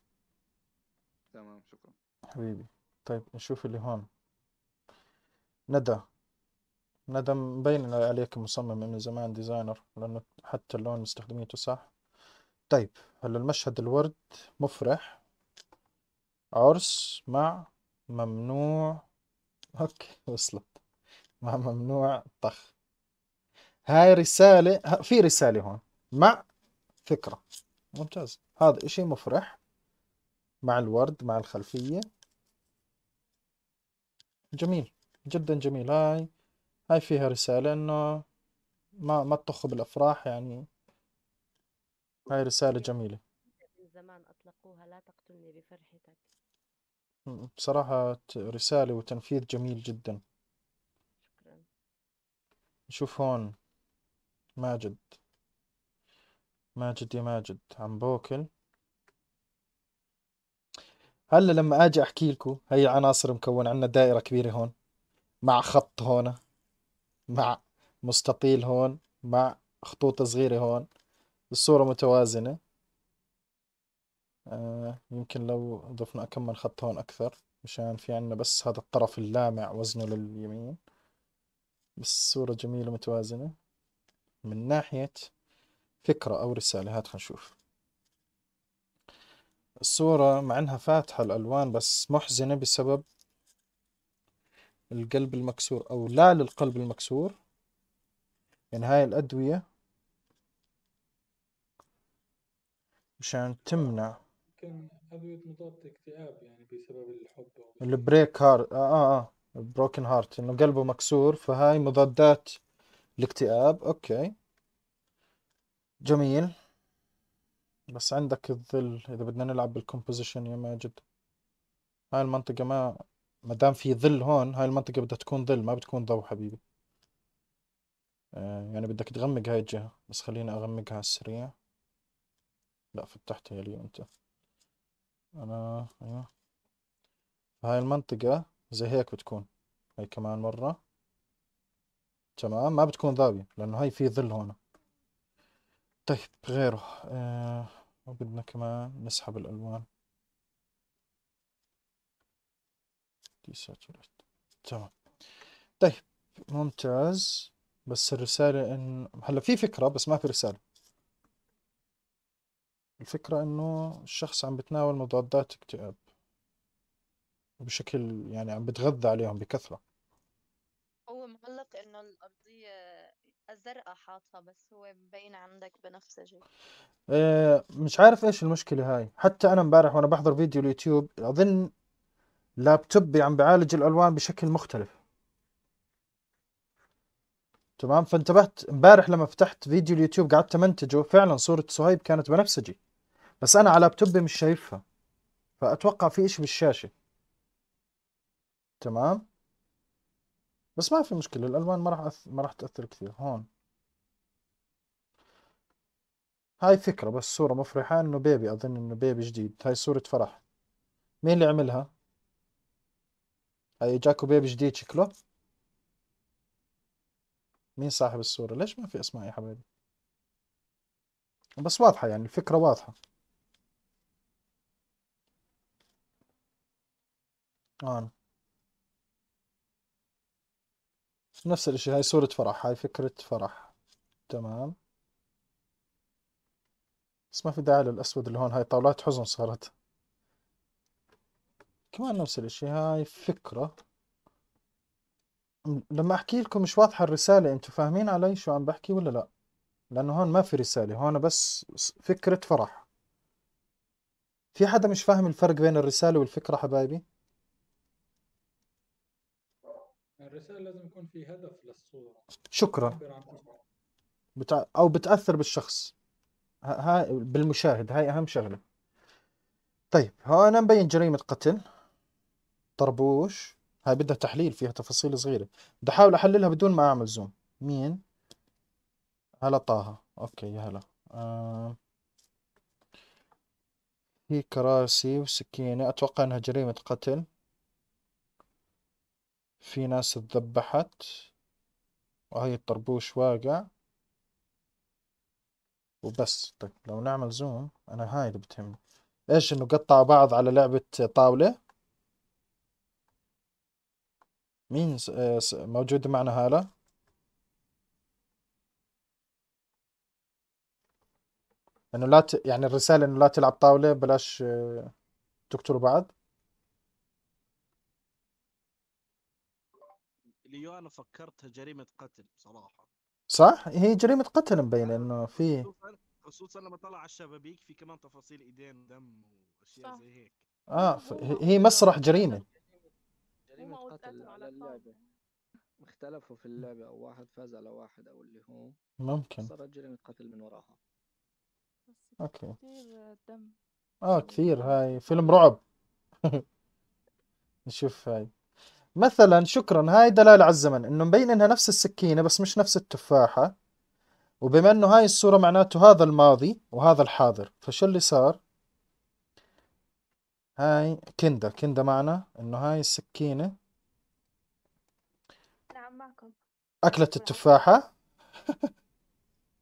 تمام شكرا حبيبي طيب نشوف اللي هون ندى ندم مبين عليك مصمم من زمان ديزاينر لأنه حتى اللون مستخدميته صح طيب هلا المشهد الورد مفرح عرس مع ممنوع اوكي وصلت مع ممنوع طخ هاي رسالة في رسالة هون مع فكرة ممتاز هذا اشي مفرح مع الورد مع الخلفية جميل جدا جميل هاي هاي فيها رسالة إنه ما ما تطخوا بالأفراح يعني هاي رسالة جميلة من زمان أطلقوها لا تقتلني بفرحتك بصراحة رسالة وتنفيذ جميل جدا شكرا نشوف هون ماجد ماجد يا ماجد عم بوكل هلا لما اجي احكي لكم هي عناصر مكون عندنا دائرة كبيرة هون مع خط هون مع مستطيل هون مع خطوط صغيرة هون الصورة متوازنة آه يمكن لو ضفنا أكمل خط هون أكثر مشان في عنا بس هذا الطرف اللامع وزنه لليمين بس الصورة جميلة متوازنة من ناحية فكرة أو رسالة هات خنشوف الصورة مع أنها فاتحة الألوان بس محزنة بسبب القلب المكسور أو لا للقلب المكسور يعني هاي الأدوية مشان تمنع كان أدوية مضاد اكتئاب يعني بسبب الحب البريك هارت آه آه بروكن آه، هارت إنه قلبه مكسور فهاي مضادات الاكتئاب أوكي جميل بس عندك الظل إذا بدنا نلعب بالكومبوزيشن يا ماجد هاي المنطقة ما ما دام في ظل هون هاي المنطقة بدها تكون ظل ما بتكون ضوء حبيبي آه، يعني بدك تغمق هاي الجهة بس خليني أغمقها على السريع لا فتحتها لي أنت أنا أيوه هاي المنطقة زي هيك بتكون هاي كمان مرة تمام ما بتكون ضاوية لأنه هاي في ظل هون طيب غيره آه وبدنا كمان نسحب الألوان ديساتوريت تمام طيب ممتاز بس الرسالة إن هلا في فكرة بس ما في رسالة الفكرة إنه الشخص عم بتناول مضادات اكتئاب بشكل يعني عم بتغذى عليهم بكثرة هو مغلق إنه الأرضية زرقاء حاطها بس هو مبين عندك بنفسجي إيه آه، مش عارف إيش المشكلة هاي حتى أنا امبارح وأنا بحضر فيديو اليوتيوب أظن لابتوب عم بعالج الالوان بشكل مختلف تمام فانتبهت امبارح لما فتحت فيديو اليوتيوب قعدت امنتجه فعلا صوره صهيب كانت بنفسجي بس انا على لابتوبي مش شايفها فاتوقع في اشي بالشاشه تمام بس ما في مشكله الالوان ما راح أث... ما راح تاثر كثير هون هاي فكره بس صوره مفرحه انه بيبي اظن انه بيبي جديد هاي صوره فرح مين اللي عملها هاي آه، جاكو بيبي جديد شكله مين صاحب الصورة ليش ما في اسماء يا حبايبي بس واضحة يعني الفكرة واضحة آه. نفس الاشي هاي صورة فرح هاي فكرة فرح تمام بس ما في داعي للأسود اللي هون هاي طاولات حزن صارت كمان نفس الاشي هاي فكرة لما احكي لكم مش واضحة الرسالة انتوا فاهمين علي شو عم بحكي ولا لا لانه هون ما في رسالة هون بس فكرة فرح في حدا مش فاهم الفرق بين الرسالة والفكرة حبايبي الرسالة لازم يكون في هدف للصورة شكرا بتع... او بتأثر بالشخص هاي بالمشاهد هاي اهم شغله طيب هون مبين جريمة قتل طربوش هاي بدها تحليل فيها تفاصيل صغيرة بدي أحاول أحللها بدون ما أعمل زوم مين هلا طه أوكي يا هلا آه. كراسي وسكينة أتوقع أنها جريمة قتل في ناس اتذبحت وهي الطربوش واقع وبس طيب لو نعمل زوم أنا هاي اللي بتهمني إيش إنه قطعوا بعض على لعبة طاولة مين آه، موجود معنا هالة انه لا ت... يعني الرسالة انه لا تلعب طاولة بلاش آه، تقتلوا بعض ليو انا فكرتها جريمة قتل بصراحة صح هي جريمة قتل مبينة انه في خصوصا لما طلع على الشبابيك في كمان تفاصيل ايدين دم واشياء زي هيك اه ف... هي مسرح جريمة جريمة قتل على اللعبة اختلفوا في اللعبة أو واحد فاز على واحد أو اللي هو ممكن صارت جريمة قتل من وراها بس أوكي كثير دم آه يعني كثير هاي فيلم رعب نشوف هاي مثلا شكرا هاي دلالة على الزمن انه مبين انها نفس السكينة بس مش نفس التفاحة وبما انه هاي الصورة معناته هذا الماضي وهذا الحاضر فشو اللي صار هاي كندا كندا معنا انه هاي السكينة نعم معكم اكلة التفاحة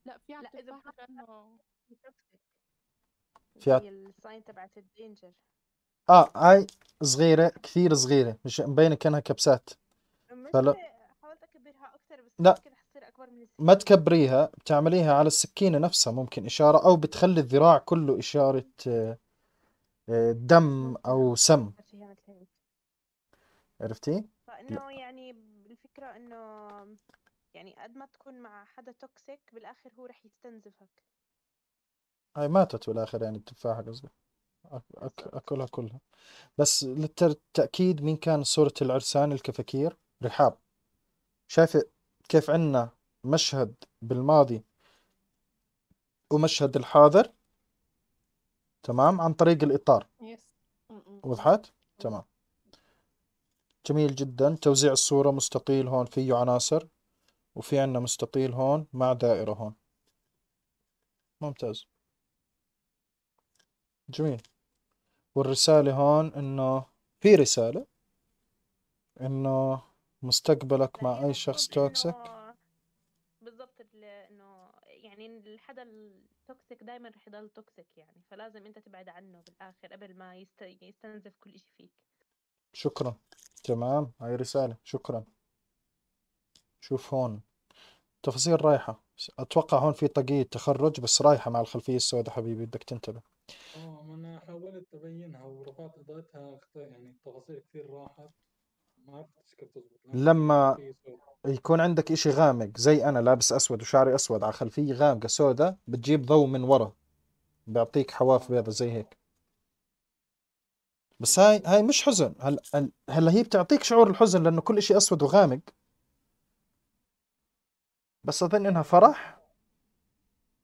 لا في لا اذا انه في زي الصاين تبعت الدينجر اه هاي صغيرة كثير صغيرة مش مبينة كأنها كبسات فلا حاولت اكبرها اكثر بس لا حتصير اكبر من ما تكبريها بتعمليها على السكينة نفسها ممكن إشارة أو بتخلي الذراع كله إشارة آه، دم او سم عرفتي؟ فانه آه، يعني الفكره انه يعني قد ما تكون مع حدا توكسيك بالاخر هو رح يستنزفك هاي ماتت بالاخر يعني التفاحه قصدي أك... اكلها كلها بس للتاكيد مين كان صوره العرسان الكفكير رحاب شايفه كيف عندنا مشهد بالماضي ومشهد الحاضر تمام عن طريق الإطار يس وضحت؟ تمام جميل جدا توزيع الصورة مستطيل هون فيه عناصر وفي عندنا مستطيل هون مع دائرة هون ممتاز جميل والرسالة هون إنه في رسالة إنه مستقبلك مع أي شخص توكسيك بالضبط إنه يعني الحدا التوكسيك دائما رح يضل توكسيك يعني فلازم انت تبعد عنه بالاخر قبل ما يست... يستنزف كل شيء فيك شكرا تمام هاي رسالة شكرا شوف هون تفاصيل رايحة أتوقع هون في طاقية تخرج بس رايحة مع الخلفية السوداء حبيبي بدك تنتبه اه ما أنا حاولت أبينها ورفعت إضاءتها يعني التفاصيل كثير راحت ما عرفتش كيف تزبط لما يكون عندك إشي غامق زي انا لابس اسود وشعري اسود على خلفيه غامقه سوداء بتجيب ضوء من ورا بيعطيك حواف بيضة زي هيك بس هاي هاي مش حزن هلا هلا هي بتعطيك شعور الحزن لانه كل إشي اسود وغامق بس اظن انها فرح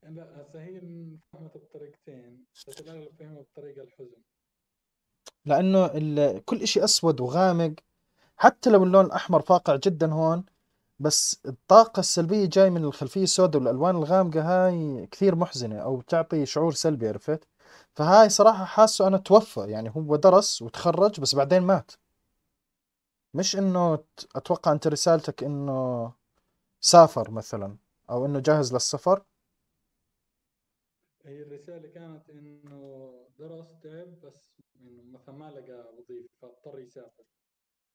لا هسه هي انفهمت بطريقتين بس انا فهمها بطريقه الحزن لانه كل إشي اسود وغامق حتى لو اللون الأحمر فاقع جدا هون بس الطاقة السلبية جاي من الخلفية السوداء والألوان الغامقة هاي كثير محزنة أو بتعطي شعور سلبي عرفت فهاي صراحة حاسه أنا توفى يعني هو درس وتخرج بس بعدين مات مش إنه أتوقع أنت رسالتك إنه سافر مثلا أو إنه جاهز للسفر هي الرسالة كانت إنه درس تعب بس مثلا ما لقى وظيفة فاضطر يسافر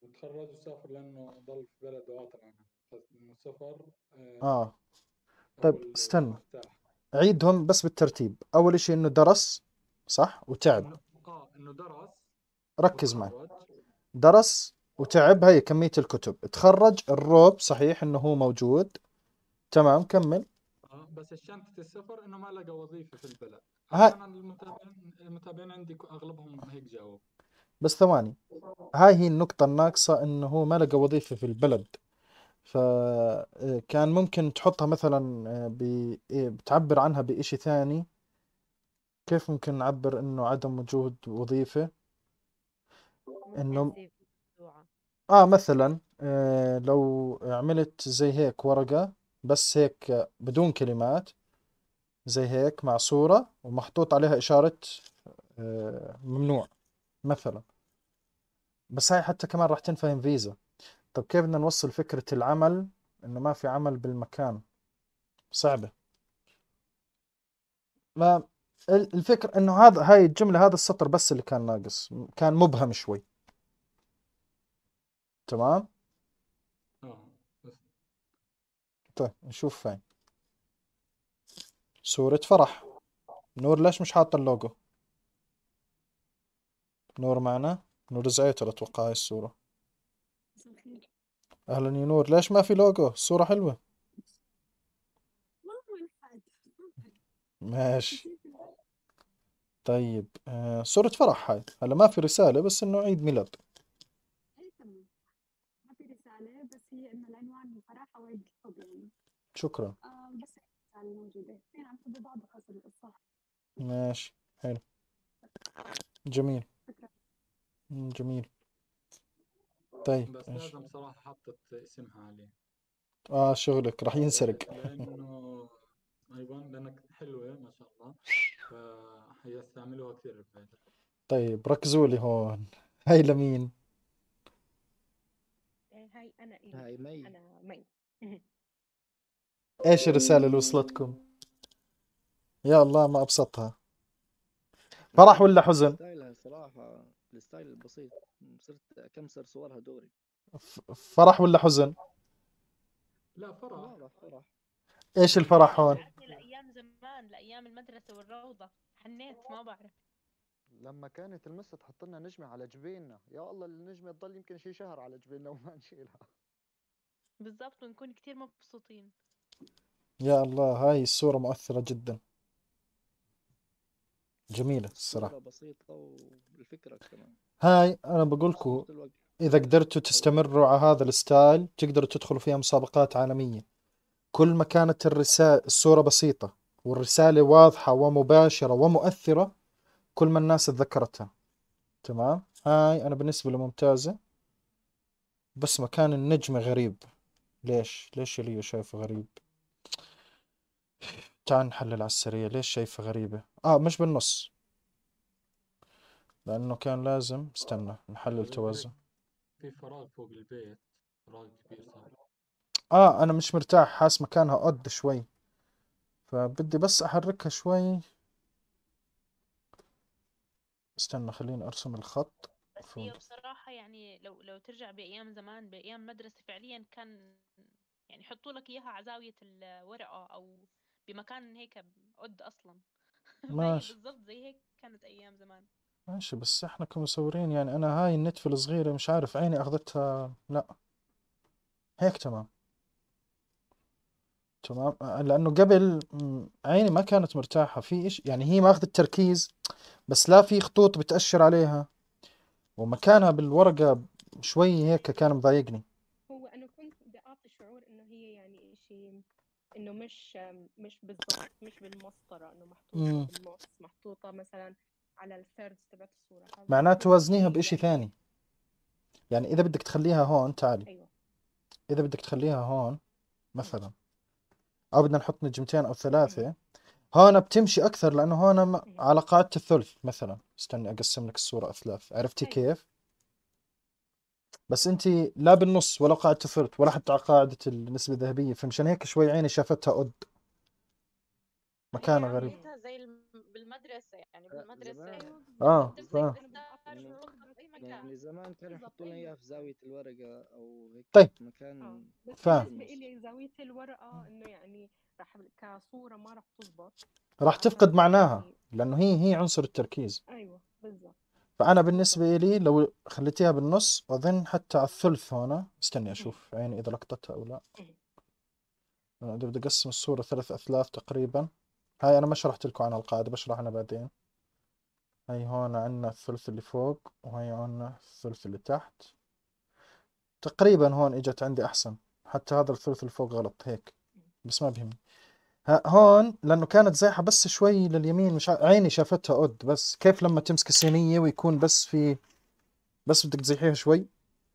تخرج وسافر لانه ضل في بلده وطن عنها السفر اه, آه. طيب استنى عيدهم بس بالترتيب اول شيء انه درس صح وتعب اه انه درس ركز معي درس وتعب هي كمية الكتب تخرج الروب صحيح انه هو موجود تمام كمل آه بس الشنطة السفر انه ما لقى وظيفة في البلد ها... المتابعين المتابعين عندي اغلبهم هيك جاوب بس ثواني هاي هي النقطة الناقصة انه هو ما لقى وظيفة في البلد فكان آه، ممكن تحطها مثلا آه، ب... إيه، بتعبر عنها بإشي ثاني كيف ممكن نعبر انه عدم وجود وظيفة انه اه مثلا آه، لو عملت زي هيك ورقة بس هيك بدون كلمات زي هيك مع صورة ومحطوط عليها إشارة ممنوع مثلا بس هاي حتى كمان راح تنفهم فيزا طب كيف بدنا نوصل فكرة العمل انه ما في عمل بالمكان صعبة ما الفكر انه هذا هاي الجملة هذا السطر بس اللي كان ناقص كان مبهم شوي تمام طيب نشوف فين صورة فرح نور ليش مش حاطة اللوجو نور معنا نور ولا أتوقع هاي الصورة أهلا يا نور ليش ما في لوجو الصورة حلوة ماشي طيب آه، صورة فرح هاي هلا ما في رسالة بس إنه عيد ميلاد شكرا آه، ماشي حلو جميل جميل طيب بس إيش؟ صراحة حطت اسمها عليه اه شغلك راح ينسرق آه، لأنه أيضا لأنها حلوة ما شاء الله فحيستعملوها كثير طيب ركزوا لي هون هاي لمين آه، هاي أنا إيه؟ هاي مي أنا مي ايش الرسالة اللي وصلتكم يا الله ما ابسطها فرح ولا حزن لا صراحة الستايل البسيط صرت اكمسر صورها دوري فرح ولا حزن؟ لا فرح لا فرح ايش الفرح هون؟ الايام زمان لايام المدرسه والروضه حنيت ما بعرف لما كانت المسة تحط لنا نجمة على جبيننا يا الله النجمة تضل يمكن شي شهر على جبيننا وما نشيلها بالضبط ونكون كتير مبسوطين يا الله هاي الصورة مؤثرة جدا جميلة الصراحة بسيطة والفكرة كمان هاي أنا بقول لكم إذا قدرتوا تستمروا على هذا الستايل تقدروا تدخلوا فيها مسابقات عالمية كل ما كانت الرسالة الصورة بسيطة والرسالة واضحة ومباشرة ومؤثرة كل ما الناس تذكرتها تمام هاي أنا بالنسبة لي ممتازة بس مكان النجمة غريب ليش ليش اللي شايفه غريب تعال نحلل على السريع ليش شايفة غريبة اه مش بالنص لأنه كان لازم استنى نحلل توازن في فراغ فوق البيت فراغ كبير صار اه انا مش مرتاح حاس مكانها قد شوي فبدي بس احركها شوي استنى خليني ارسم الخط بس هي بصراحة يعني لو لو ترجع بأيام زمان بأيام مدرسة فعليا كان يعني حطوا لك إياها على زاوية الورقة أو بمكان هيك قد اصلا ماشي بالضبط زي هيك كانت ايام زمان ماشي بس احنا كمصورين يعني انا هاي النتفة الصغيرة مش عارف عيني اخذتها لا هيك تمام تمام لانه قبل عيني ما كانت مرتاحة في ايش يعني هي ما اخذت تركيز بس لا في خطوط بتأشر عليها ومكانها بالورقة شوي هيك كان مضايقني انه مش مش بالضبط مش بالمسطره انه محطوطه محطوطه مثلا على الثيردز تبعت الصوره معناته وزنيها بشيء ثاني يعني اذا بدك تخليها هون تعالي ايوه اذا بدك تخليها هون مثلا او بدنا نحط نجمتين او ثلاثه هون بتمشي اكثر لانه هون على قاعده الثلث مثلا استني اقسم لك الصوره اثلاث عرفتي أيوة. كيف بس انت لا بالنص ولا قاعده فرت ولا حتى على قاعده النسبه الذهبيه فمشان هيك شوي عيني شافتها قد مكانها يعني غريب زي بالمدرسه يعني بالمدرسه يعني اه, آه. ف... يعني, يعني زمان كانوا يحطوا لنا اياها في زاويه الورقه او هيك طيب مكان آه. ف بالنسبه لي زاويه الورقه انه يعني راح كصوره ما راح تزبط راح تفقد معناها لانه هي هي عنصر التركيز ايوه بالضبط فأنا بالنسبة لي لو خليتيها بالنص أظن حتى على الثلث هون استني أشوف عيني إذا لقطتها أو لا إيه. بدي أقسم الصورة ثلاث أثلاث تقريبا هاي أنا ما شرحت لكم عن القاعدة بشرح أنا بعدين هاي هون عندنا الثلث اللي فوق وهي عندنا الثلث اللي تحت تقريبا هون إجت عندي أحسن حتى هذا الثلث اللي فوق غلط هيك بس ما بهمني هون لانه كانت زايحه بس شوي لليمين مش عيني شافتها قد بس كيف لما تمسك الصينيه ويكون بس في بس بدك تزيحيها شوي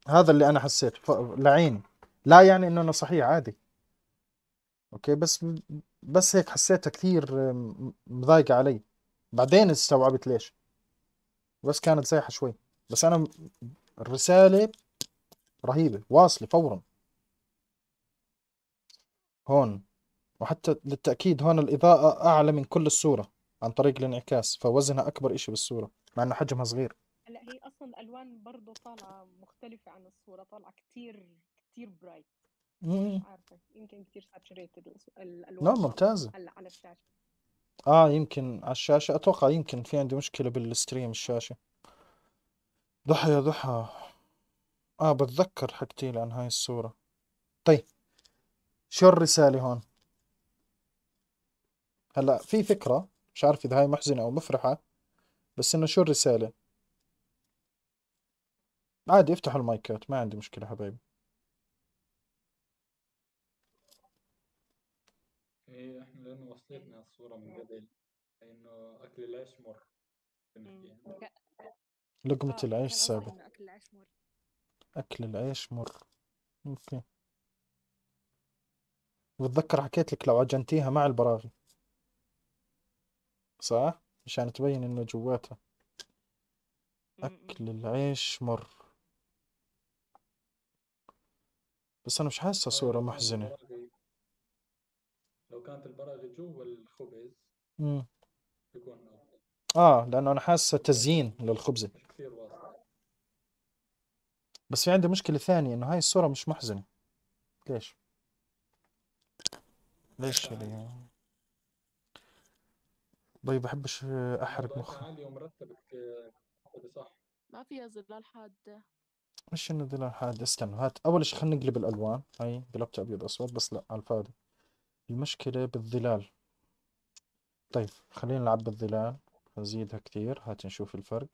هذا اللي انا حسيت لعيني لا يعني انه انا صحيح عادي اوكي بس بس هيك حسيتها كثير مضايقه علي بعدين استوعبت ليش بس كانت زايحه شوي بس انا الرساله رهيبه واصله فورا هون وحتى للتأكيد هون الإضاءة أعلى من كل الصورة عن طريق الانعكاس فوزنها أكبر إشي بالصورة مع إنه حجمها صغير هلا هي أصلا الألوان برضه طالعة مختلفة عن الصورة طالعة كتير كتير برايت مش عارفة يمكن كتير ساتشوريتد الألوان لا ممتازة هلا على الشاشة آه يمكن على الشاشة أتوقع يمكن في عندي مشكلة بالستريم الشاشة ضحى يا ضحى آه بتذكر حكتي لي عن هاي الصورة طيب شو الرسالة هون هلا في فكرة مش عارف إذا هاي محزنة أو مفرحة بس إنه شو الرسالة عادي افتحوا المايكات ما عندي مشكلة حبايبي ايه احنا لانه وصلتنا الصورة من قبل انه اكل العيش مر لقمة آه، العيش سابت اكل العيش مر اكل العيش مر اوكي بتذكر حكيت لك لو عجنتيها مع البراغي صح؟ عشان تبين انه جواتها اكل العيش مر بس انا مش حاسه طيب، صوره محزنه لو كانت البراغي جوا الخبز امم بيكون اه لانه انا حاسه تزيين للخبزه كثير واضح بس في عندي مشكله ثانيه انه هاي الصوره مش محزنه ليش ليش طيب. طيب بحبش آه، احرق مخي عالي ومرتبك صح ما فيها ظلال حادة مش انه ظلال حاده استنوا هات اول شيء خلينا نقلب الالوان هاي قلبت ابيض اسود بس لا على الفاضي المشكلة بالظلال طيب خلينا نلعب بالظلال نزيدها كثير هات نشوف الفرق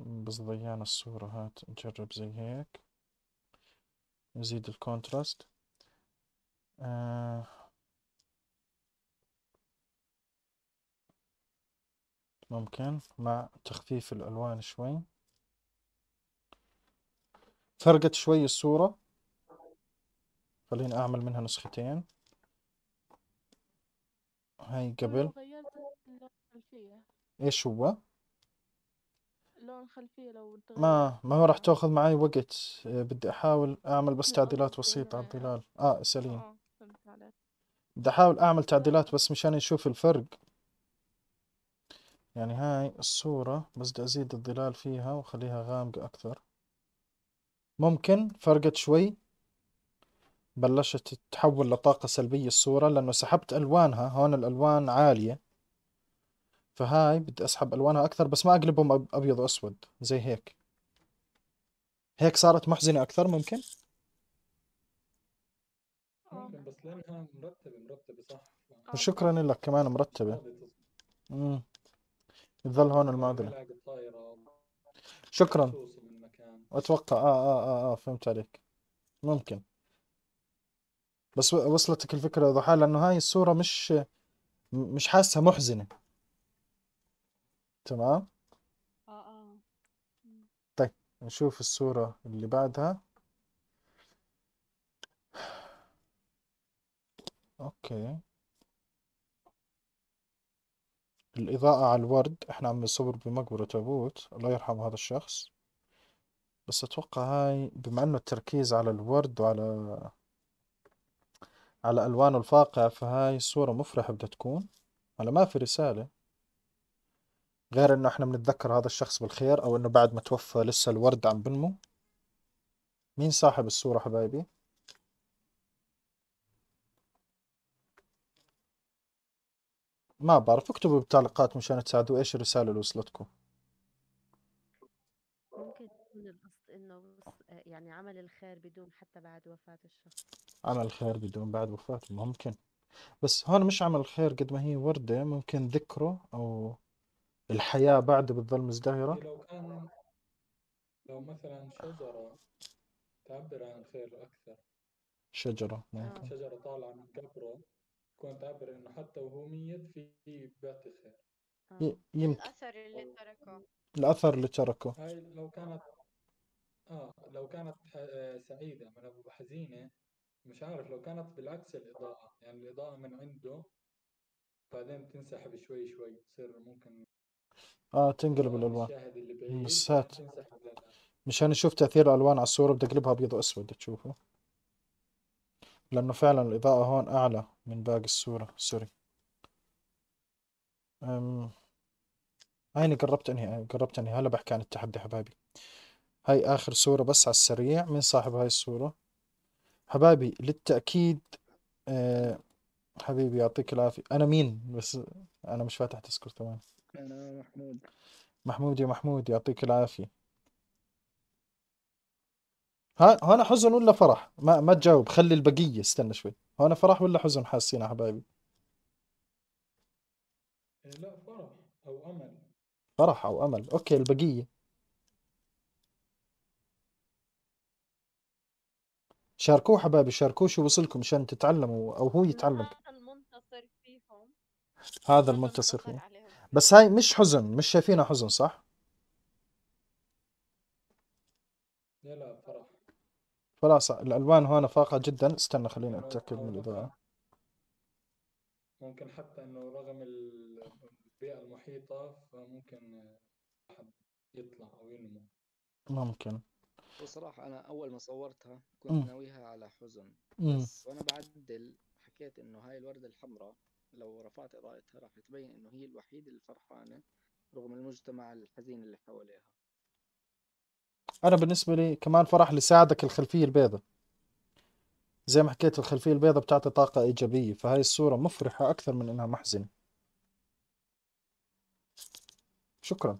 بس ضيعنا الصورة هات نجرب زي هيك نزيد الكونتراست آه ممكن مع تخفيف الألوان شوي فرقت شوي الصورة خليني أعمل منها نسختين هاي قبل إيش هو؟ لون خلفية لو ما ما هو راح تاخذ معي وقت آه، بدي أحاول أعمل بس تعديلات بسيطة على الظلال آه سليم آه، بدي أحاول أعمل تعديلات بس مشان نشوف الفرق يعني هاي الصورة بس بدي أزيد الظلال فيها وخليها غامقة أكثر ممكن فرقت شوي بلشت تتحول لطاقة سلبية الصورة لأنه سحبت ألوانها هون الألوان عالية فهاي بدي أسحب ألوانها أكثر بس ما أقلبهم أبيض وأسود زي هيك هيك صارت محزنة أكثر ممكن؟ ممكن بس لأنها مرتبة مرتبة صح وشكرا لك كمان مرتبة مم. تظل هون المعضله شكرا اتوقع اه اه اه اه فهمت عليك ممكن بس وصلتك الفكره يا ضحى لانه هاي الصوره مش مش حاسها محزنه تمام اه اه طيب نشوف الصوره اللي بعدها اوكي الإضاءة على الورد إحنا عم نصور بمقبرة تابوت الله يرحم هذا الشخص بس أتوقع هاي بما إنه التركيز على الورد وعلى على ألوانه الفاقعة فهاي الصورة مفرحة بدها تكون هلا ما في رسالة غير إنه إحنا بنتذكر هذا الشخص بالخير أو إنه بعد ما توفى لسه الورد عم بنمو مين صاحب الصورة حبايبي؟ ما بعرف اكتبوا بالتعليقات مشان تساعدوا ايش الرسالة اللي وصلتكم ممكن تكون القصد انه يعني عمل الخير بدون حتى بعد وفاة الشخص عمل الخير بدون بعد وفاته ممكن بس هون مش عمل الخير قد ما هي وردة ممكن ذكره أو الحياة بعده بتظل مزدهرة لو كان لو مثلا شجرة تعبر عن الخير أكثر شجرة ممكن آه. شجرة طالعة من قبره تكون تعبر انه حتى وهو ميت في بيعطي خير آه. يمكن الأثر اللي تركه الأثر اللي تركه هاي لو كانت اه لو كانت ح- آه، سعيدة من لو حزينة مش عارف لو كانت بالعكس الإضاءة يعني الإضاءة من عنده بعدين تنسحب شوي شوي تصير ممكن آه تنقلب آه، الألوان المشاهد اللي بعيد مشان نشوف تأثير الألوان على الصورة بدي أقلبها أبيض وأسود تشوفه لأنه فعلا الإضاءة هون أعلى من باقي الصورة سوري هيني قربت انهي قربت انهي هلا بحكي عن التحدي حبايبي هاي آخر صورة بس على السريع مين صاحب هاي الصورة حبايبي للتأكيد أه... حبيبي يعطيك العافية أنا مين بس أنا مش فاتح تذكر تمام أنا محمود محمود يا محمود يعطيك العافية ها هنا حزن ولا فرح ما ما تجاوب خلي البقية استنى شوي هنا فرح ولا حزن حاسين يا حبايبي إيه، لا فرح أو أمل فرح أو أمل أوكي البقية شاركوه حبايبي شاركوه شو وصلكم عشان تتعلموا أو هو يتعلم المنتصر فيهم هذا المنتصر فيهم بس هاي مش حزن مش شايفينها حزن صح؟ لا لا خلاص الالوان هنا فاقعه جدا استنى خليني اتاكد من الاضاءه ممكن حتى انه رغم البيئه المحيطه فممكن حد يطلع او ينمو ممكن بصراحة أنا أول ما صورتها كنت م. ناويها على حزن م. بس وأنا بعدل حكيت إنه هاي الوردة الحمراء لو رفعت إضاءتها راح تبين إنه هي الوحيدة الفرحانة رغم المجتمع الحزين اللي حواليها انا بالنسبه لي كمان فرح لساعدك الخلفيه البيضاء زي ما حكيت الخلفيه البيضاء بتعطي طاقه ايجابيه فهاي الصوره مفرحه اكثر من انها محزنه شكرا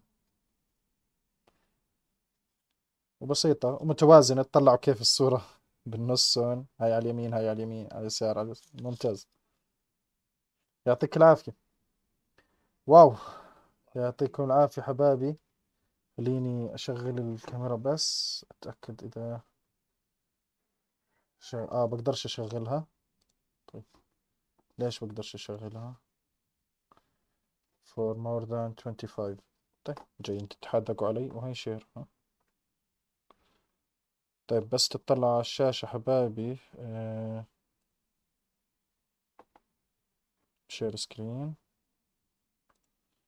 وبسيطه ومتوازنه تطلعوا كيف الصوره بالنص هون هاي على اليمين هاي على اليمين على اليسار على ممتاز يعطيك العافيه واو يعطيكم العافيه حبايبي خليني أشغل الكاميرا بس أتأكد إذا شغ... آه بقدرش أشغلها طيب ليش بقدرش أشغلها for more than 25 طيب جايين تتحدقوا علي وهي شير ها طيب بس تطلع على الشاشة حبايبي آه... شير سكرين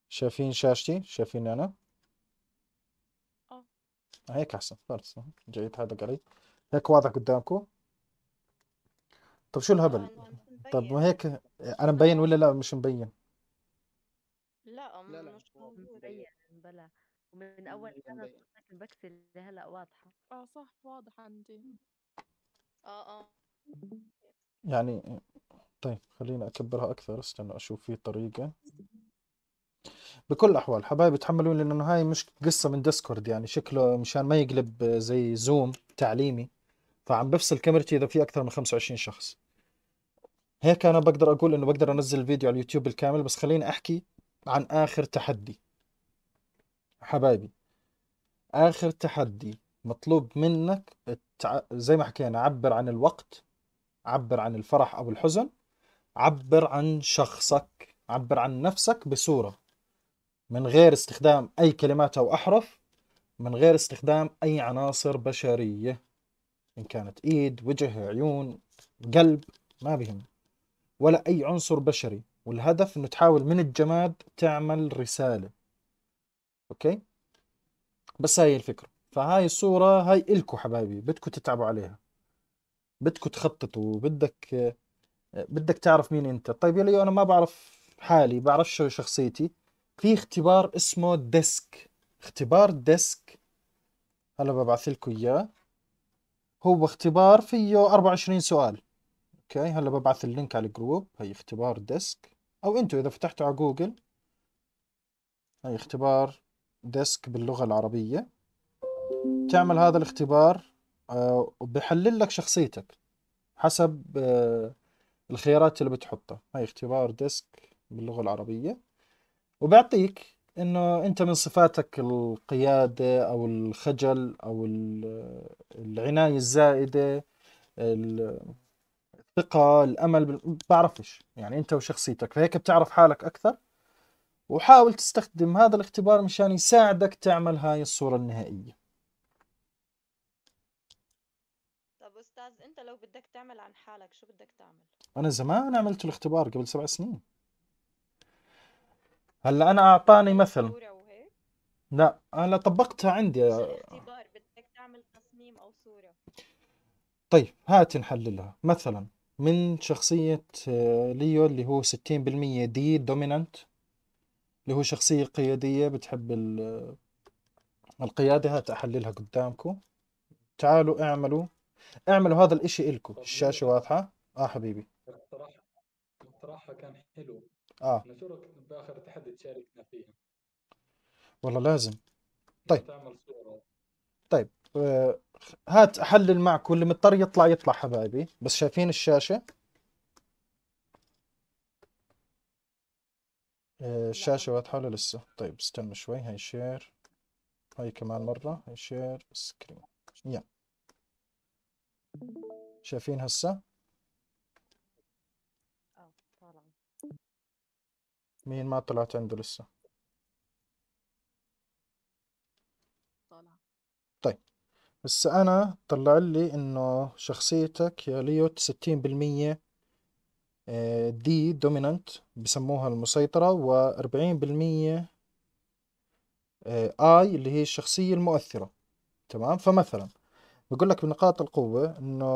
شايفين شاشتي شايفين أنا آه، هيك احسن خلص جيت هذا قريب هيك واضح قدامكم طب شو الهبل آه، طب ما هيك انا مبين ولا لا مش مبين لا لا لا مش مبين بلا ومن اول سنه البكسل لهلا واضحه اه صح واضحه عندي اه اه يعني طيب خلينا اكبرها اكثر استنى اشوف في طريقه بكل الاحوال حبايبي تحملوا لي لانه هاي مش قصه من ديسكورد يعني شكله مشان ما يقلب زي زوم تعليمي فعم بفصل كاميرتي اذا في اكثر من 25 شخص هيك انا بقدر اقول انه بقدر انزل الفيديو على اليوتيوب الكامل بس خليني احكي عن اخر تحدي حبايبي اخر تحدي مطلوب منك التع... زي ما حكينا عبر عن الوقت عبر عن الفرح او الحزن عبر عن شخصك عبر عن نفسك بصوره من غير استخدام أي كلمات أو أحرف من غير استخدام أي عناصر بشرية إن كانت إيد وجه عيون قلب ما بهم ولا أي عنصر بشري والهدف إنه تحاول من الجماد تعمل رسالة أوكي بس هاي الفكرة فهاي الصورة هاي إلكو حبايبي بدكم تتعبوا عليها بدكم تخططوا بدك بدك تعرف مين أنت طيب يا أنا ما بعرف حالي بعرف شو شخصيتي في اختبار اسمه ديسك اختبار ديسك هلا ببعث لكم اياه هو اختبار فيه 24 سؤال اوكي هلا ببعث اللينك على الجروب هي اختبار ديسك او انتم اذا فتحتوا على جوجل هي اختبار ديسك باللغة العربية تعمل هذا الاختبار آه، وبحلل لك شخصيتك حسب آه، الخيارات اللي بتحطها هاي اختبار ديسك باللغة العربية وبيعطيك انه انت من صفاتك القياده او الخجل او العنايه الزائده الثقه الامل بعرفش يعني انت وشخصيتك فهيك بتعرف حالك اكثر وحاول تستخدم هذا الاختبار مشان يساعدك تعمل هاي الصوره النهائيه طب استاذ انت لو بدك تعمل عن حالك شو بدك تعمل انا زمان عملت الاختبار قبل سبع سنين هلا انا اعطاني مثلا لا انا طبقتها عندي مش بدك تعمل تصميم او صورة طيب هات نحللها مثلا من شخصية آه، ليو اللي هو 60% دي دومينانت اللي هو شخصية قيادية بتحب آه، القيادة هات أحللها قدامكم تعالوا اعملوا اعملوا هذا الاشي إلكم الشاشة واضحة اه حبيبي بصراحة اقتراحها كان حلو اه نشرك باخر تحدي تشاركنا فيه والله لازم طيب تعمل صورة طيب آه، هات احلل معكم اللي مضطر يطلع يطلع حبايبي بس شايفين الشاشة آه، نعم. الشاشة واضحة ولا لسه طيب استنى شوي هاي شير هاي كمان مرة هاي شير سكرين يلا شايفين هسه مين ما طلعت عنده لسه طالع. طيب هسه انا طلع لي انه شخصيتك يا ليوت 60% آه، دي دومينانت بسموها المسيطرة وأربعين بالمية آي آه، اللي هي الشخصية المؤثرة تمام فمثلا بقول لك بنقاط القوة إنه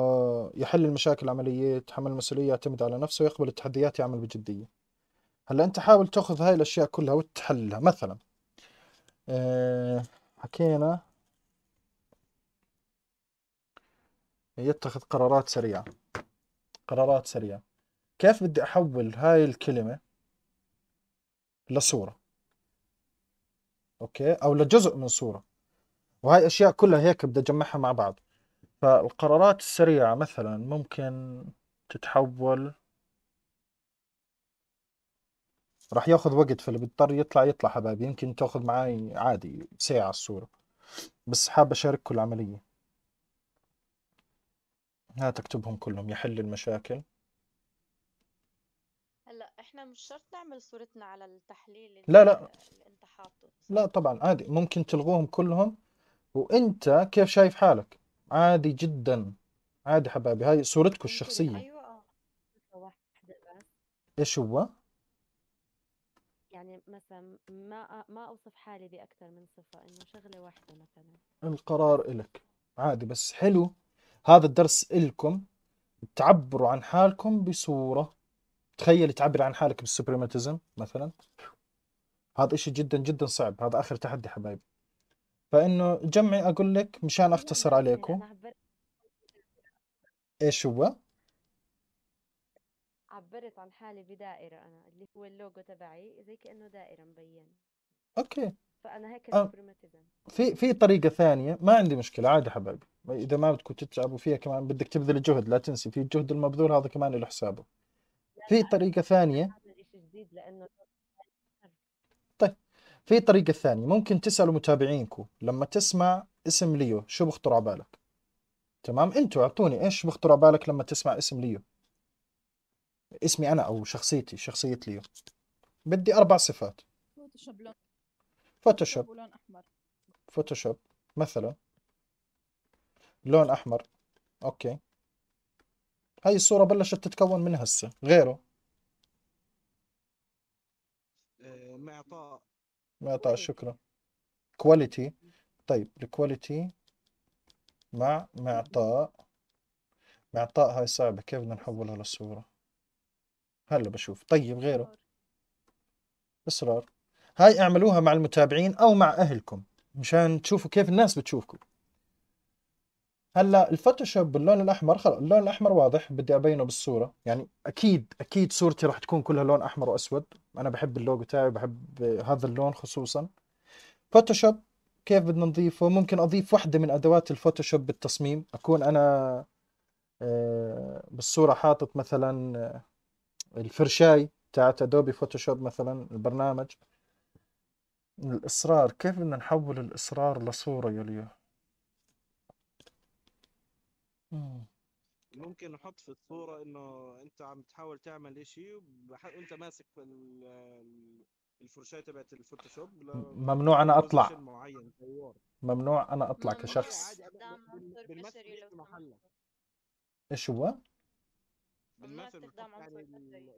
يحل المشاكل العملية يتحمل المسؤولية يعتمد على نفسه يقبل التحديات يعمل بجدية هلا انت حاول تاخذ هاي الاشياء كلها وتحلها مثلا أه حكينا يتخذ قرارات سريعة قرارات سريعة كيف بدي أحول هاي الكلمة لصورة أوكي أو لجزء من صورة وهاي أشياء كلها هيك بدي أجمعها مع بعض فالقرارات السريعة مثلا ممكن تتحول راح ياخذ وقت فاللي بيضطر يطلع يطلع حبايبي يمكن تاخذ معي عادي ساعة الصورة بس حاب أشارككم العملية هات اكتبهم كلهم يحل المشاكل هلا احنا مش شرط نعمل صورتنا على التحليل لا لا اللي انت حاطط لا طبعا عادي ممكن تلغوهم كلهم وانت كيف شايف حالك عادي جدا عادي حبايبي هاي صورتكم الشخصية ايوه اه ايش هو؟ يعني مثلا ما ما اوصف حالي باكثر من صفه انه شغله واحده مثلا القرار إلك عادي بس حلو هذا الدرس إلكم تعبروا عن حالكم بصورة تخيل تعبر عن حالك بالسوبريماتيزم مثلا هذا إشي جدا جدا صعب هذا آخر تحدي حبايبي فإنه جمعي أقول لك مشان أختصر عليكم إيش هو؟ عبرت عن حالي بدائرة أنا اللي هو اللوجو تبعي زي كأنه دائرة مبين أوكي فأنا هيك أه. في في طريقة ثانية ما عندي مشكلة عادي حبايبي إذا ما بدكم تتعبوا فيها كمان بدك تبذل جهد لا تنسي في الجهد المبذول هذا كمان له حسابه في طريقة ثانية طيب في طريقة ثانية ممكن تسألوا متابعينكم لما تسمع اسم ليو شو بخطر على بالك؟ تمام انتوا اعطوني ايش بخطر على بالك لما تسمع اسم ليو؟ اسمي انا او شخصيتي شخصيه ليو بدي اربع صفات فوتوشوب لون فوتوشوب احمر فوتوشوب مثلا لون احمر اوكي هاي الصوره بلشت تتكون من هسه غيره آه، معطاء معطاء شكرا كواليتي طيب الكواليتي مع معطاء معطاء هاي صعبه كيف بدنا نحولها للصوره هلا بشوف طيب غيره اصرار هاي اعملوها مع المتابعين او مع اهلكم مشان تشوفوا كيف الناس بتشوفكم هلا الفوتوشوب باللون الاحمر خلص اللون الاحمر واضح بدي ابينه بالصوره يعني اكيد اكيد صورتي راح تكون كلها لون احمر واسود انا بحب اللوجو تاعي بحب هذا اللون خصوصا فوتوشوب كيف بدنا نضيفه ممكن اضيف واحدة من ادوات الفوتوشوب بالتصميم اكون انا آه، بالصورة حاطط مثلا آه، الفرشاي بتاعت ادوبي فوتوشوب مثلا البرنامج الاصرار كيف بدنا نحول الاصرار لصوره يليو ممكن نحط في الصوره انه انت عم تحاول تعمل اشي وانت ماسك في الفرشاه تبعت الفوتوشوب ممنوع انا اطلع معين ممنوع انا اطلع كشخص ايش هو؟ بالمثل نعم،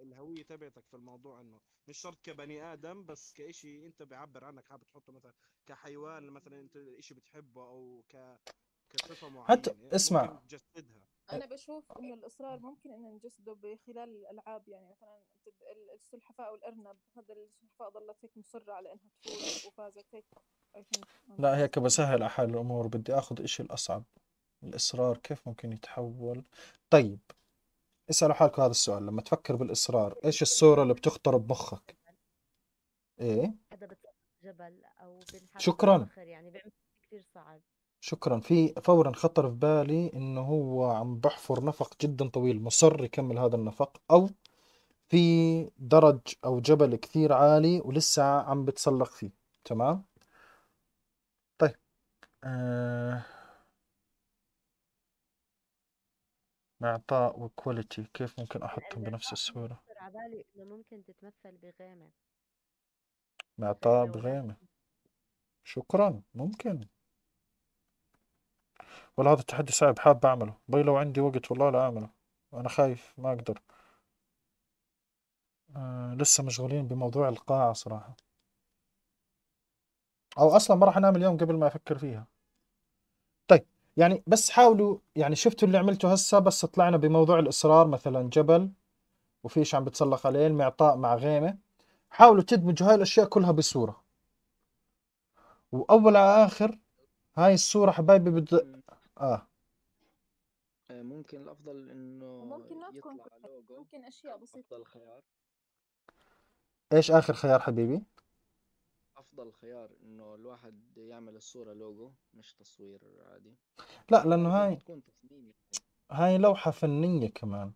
الهويه تبعتك في الموضوع انه مش شرط كبني ادم بس كشيء انت بيعبر عنك حابب تحطه مثلا كحيوان مثلا انت إشي بتحبه او ك كصفه معينه حتى يعني اسمع تجسدها انا بشوف انه الاصرار ممكن ان نجسده بخلال الالعاب يعني مثلا او والارنب هذا السلحفاه ظلت هيك مصره على انها تفوز وفازت هيك لا هيك بسهل على الامور بدي اخذ اشي الاصعب الاصرار كيف ممكن يتحول طيب اسألوا حالكم هذا السؤال لما تفكر بالإصرار إيش الصورة اللي بتخطر بمخك؟ إيه؟ هذا جبل أو شكرا يعني بيعمل كثير صعب شكرا في فورا خطر في بالي إنه هو عم بحفر نفق جدا طويل مصر يكمل هذا النفق أو في درج أو جبل كثير عالي ولسه عم بتسلق فيه تمام؟ طيب آه... معطاء وكواليتي كيف ممكن أحطهم بنفس الصورة؟ خطر على بالي إنه ممكن تتمثل بغيمه معطاء بغيمة شكرا ممكن والله هذا التحدي صعب حاب أعمله باي لو عندي وقت والله لا أعمله أنا خايف ما أقدر آه لسه مشغولين بموضوع القاعة صراحة أو أصلا ما راح أنام اليوم قبل ما أفكر فيها يعني بس حاولوا يعني شفتوا اللي عملته هسه بس طلعنا بموضوع الإصرار مثلا جبل وفيش عم بتسلق عليه المعطاء مع غيمة حاولوا تدمجوا هاي الأشياء كلها بصورة وأول على آخر هاي الصورة حبايبي بد آه. آه ممكن الأفضل إنه ممكن ما تكون يطلع ممكن أشياء بسيطة أفضل خيار إيش آخر خيار حبيبي؟ افضل خيار انه الواحد يعمل الصوره لوجو مش تصوير عادي لا لانه هاي تكون تصميم يعني. هاي لوحه فنيه كمان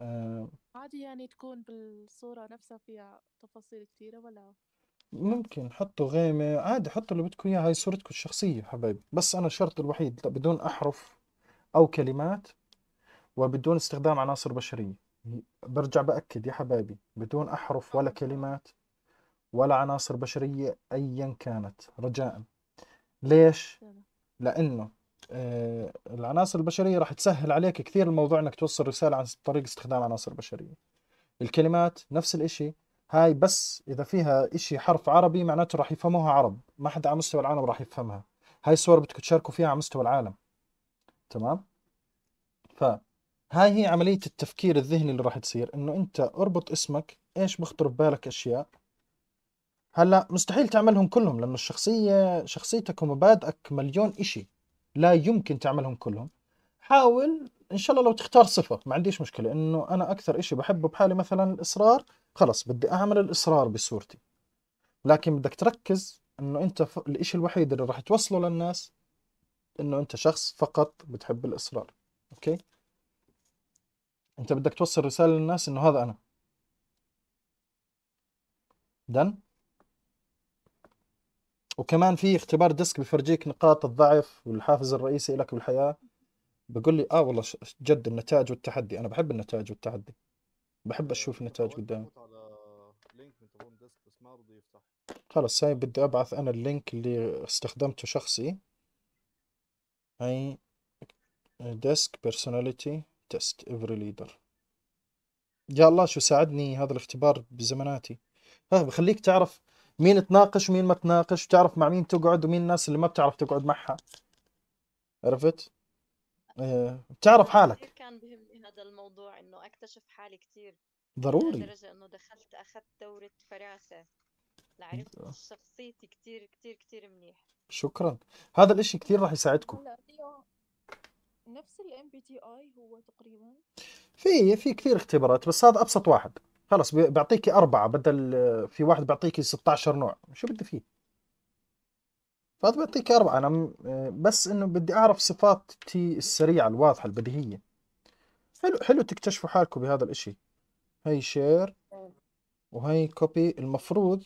آه عادي يعني تكون بالصوره نفسها فيها تفاصيل كثيره ولا ممكن حطوا غيمة عادي حطوا اللي بدكم اياه هاي صورتكم الشخصية حبايبي بس انا الشرط الوحيد لا بدون احرف او كلمات وبدون استخدام عناصر بشرية برجع بأكد يا حبايبي بدون احرف ولا آه. كلمات ولا عناصر بشرية أيا كانت رجاء ليش؟ لأنه آه، العناصر البشرية راح تسهل عليك كثير الموضوع أنك توصل رسالة عن طريق استخدام عناصر بشرية الكلمات نفس الإشي هاي بس إذا فيها إشي حرف عربي معناته راح يفهموها عرب ما حدا على مستوى العالم راح يفهمها هاي الصور بدكم تشاركوا فيها على مستوى العالم تمام؟ فهاي هي عملية التفكير الذهني اللي راح تصير إنه أنت اربط اسمك إيش بخطر ببالك أشياء هلا مستحيل تعملهم كلهم لانه الشخصيه شخصيتك ومبادئك مليون إشي لا يمكن تعملهم كلهم حاول ان شاء الله لو تختار صفه ما عنديش مشكله انه انا اكثر إشي بحبه بحالي مثلا الاصرار خلص بدي اعمل الاصرار بصورتي لكن بدك تركز انه انت ف... الإشي الوحيد اللي راح توصله للناس انه انت شخص فقط بتحب الاصرار اوكي انت بدك توصل رساله للناس انه هذا انا دن وكمان في اختبار ديسك بفرجيك نقاط الضعف والحافز الرئيسي لك بالحياه بقول لي اه والله جد النتائج والتحدي انا بحب النتائج والتحدي بحب آه، اشوف النتائج قدامي خلص هاي بدي ابعث انا اللينك اللي استخدمته شخصي هاي ديسك بيرسوناليتي تيست افري ليدر يا الله شو ساعدني هذا الاختبار بزماناتي ها بخليك تعرف مين تناقش ومين ما تناقش بتعرف مع مين تقعد ومين الناس اللي ما بتعرف تقعد معها عرفت؟ آه، بتعرف كثير حالك إيه كان بهمني هذا الموضوع انه اكتشف حالي كثير ضروري لدرجة انه دخلت اخذت دورة فراسة لعرفت إيه. شخصيتي كثير كثير كثير منيح شكرا هذا الاشي كثير راح يساعدكم نفس الام بي تي اي هو تقريبا في في كثير اختبارات بس هذا ابسط واحد خلص بيعطيكي أربعة بدل في واحد بيعطيكي 16 نوع شو بدي فيه فهذا بيعطيك أربعة أنا بس إنه بدي أعرف صفاتي السريعة الواضحة البديهية حلو حلو تكتشفوا حالكم بهذا الإشي هاي شير وهي كوبي المفروض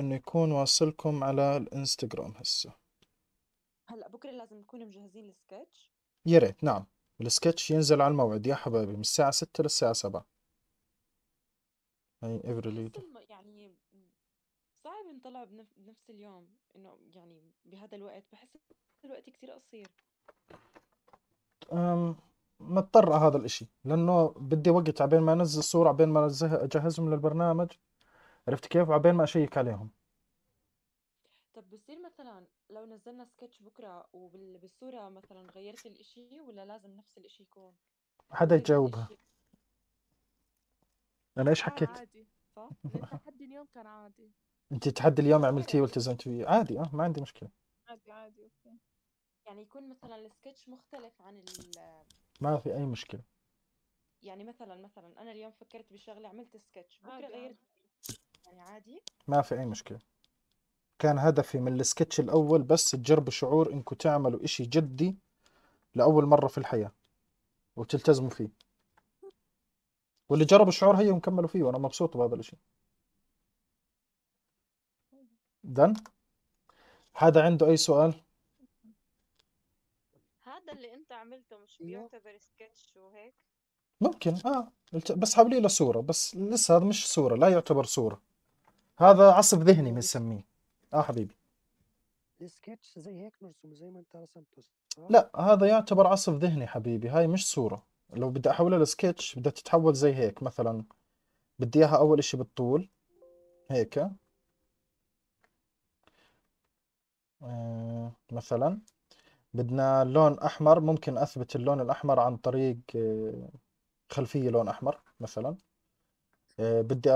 إنه يكون واصلكم على الإنستغرام هسه هلا بكرة لازم نكون مجهزين السكتش يا ريت نعم السكتش ينزل على الموعد يا حبايبي من الساعة 6 للساعة 7 اي إبرة مش ليدة الم... يعني صعب نطلع بنف... بنفس اليوم انه يعني بهذا الوقت بحس الوقت كثير قصير أم مضطر على هذا الاشي لانه بدي وقت عبين ما انزل صورة عبين ما أنزه- اجهزهم للبرنامج عرفت كيف عبين ما اشيك عليهم طب بصير مثلا لو نزلنا سكتش بكرة وبالصورة مثلا غيرت الاشي ولا لازم نفس الاشي يكون حدا يجاوبها الاشي انا ايش آه، حكيت؟ عادي صح؟ تحدي اليوم كان عادي انت تحدي اليوم عملتيه أيوة. والتزمت فيه عادي اه ما عندي مشكله عادي عادي اوكي يعني يكون مثلا السكتش مختلف عن ال ما في اي مشكله يعني مثلا مثلا انا اليوم فكرت بشغله عملت سكتش بكره غيرت يعني عادي ما في اي مشكله كان هدفي من السكتش الاول بس تجربوا شعور انكم تعملوا اشي جدي لاول مره في الحياه وتلتزموا فيه واللي جربوا الشعور هي وكملوا فيه وانا مبسوط بهذا الشيء دن حدا عنده اي سؤال هذا اللي انت عملته مش بيعتبر سكتش وهيك ممكن اه بس حابلي له صوره بس لسه هذا مش صوره لا يعتبر صوره هذا عصف ذهني بنسميه اه حبيبي السكتش زي هيك مرسوم زي ما انت رسمته لا هذا يعتبر عصف ذهني حبيبي هاي مش صوره لو بدي احولها لسكتش بدها تتحول زي هيك مثلا بدي اياها اول اشي بالطول هيك آه، مثلا بدنا لون احمر ممكن اثبت اللون الاحمر عن طريق آه، خلفية لون احمر مثلا آه، بدي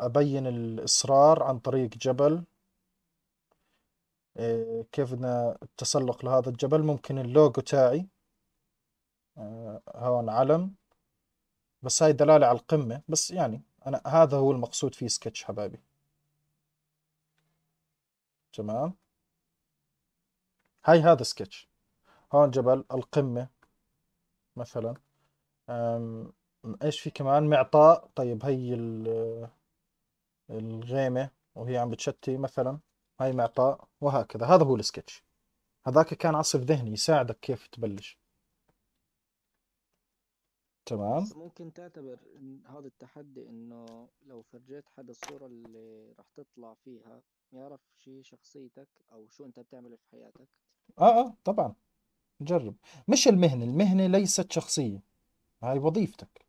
ابين الاصرار عن طريق جبل كيف بدنا التسلق لهذا الجبل ممكن اللوجو تاعي هون آه، علم بس هاي دلالة على القمة بس يعني أنا هذا هو المقصود في سكتش حبايبي تمام هاي هذا سكتش هون جبل القمة مثلا ايش في كمان معطاء طيب هاي الغيمة وهي عم بتشتي مثلا هاي معطاء وهكذا هذا هو السكتش هذاك كان عصف ذهني يساعدك كيف تبلش تمام بس ممكن تعتبر إن هذا التحدي إنه لو فرجيت حدا الصورة اللي راح تطلع فيها يعرف شي شخصيتك أو شو أنت بتعمل في حياتك آه آه طبعا جرب مش المهنة المهنة ليست شخصية هاي وظيفتك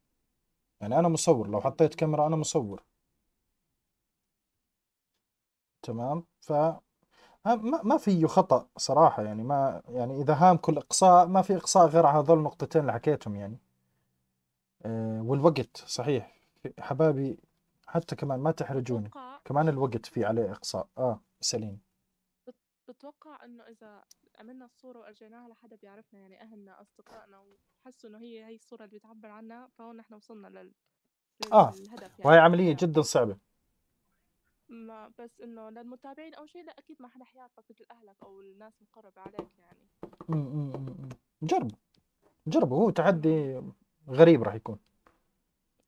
يعني أنا مصور لو حطيت كاميرا أنا مصور تمام ف آه، ما ما فيه خطأ صراحة يعني ما يعني إذا هام كل إقصاء ما في إقصاء غير على هذول النقطتين اللي حكيتهم يعني آه، والوقت صحيح حبايبي حتى كمان ما تحرجوني كمان الوقت في عليه إقصاء آه سليم بتوقع انه اذا عملنا الصورة وارجعناها لحدا بيعرفنا يعني اهلنا اصدقائنا وحسوا انه هي هي الصورة اللي بتعبر عنا فهون نحن وصلنا لل... آه، للهدف يعني. وهي عملية جدا صعبة ما بس انه للمتابعين او شيء لا اكيد ما حدا حيعرفك مثل اهلك او الناس المقربة عليك يعني م- امم جربوا جربوا هو تحدي غريب راح يكون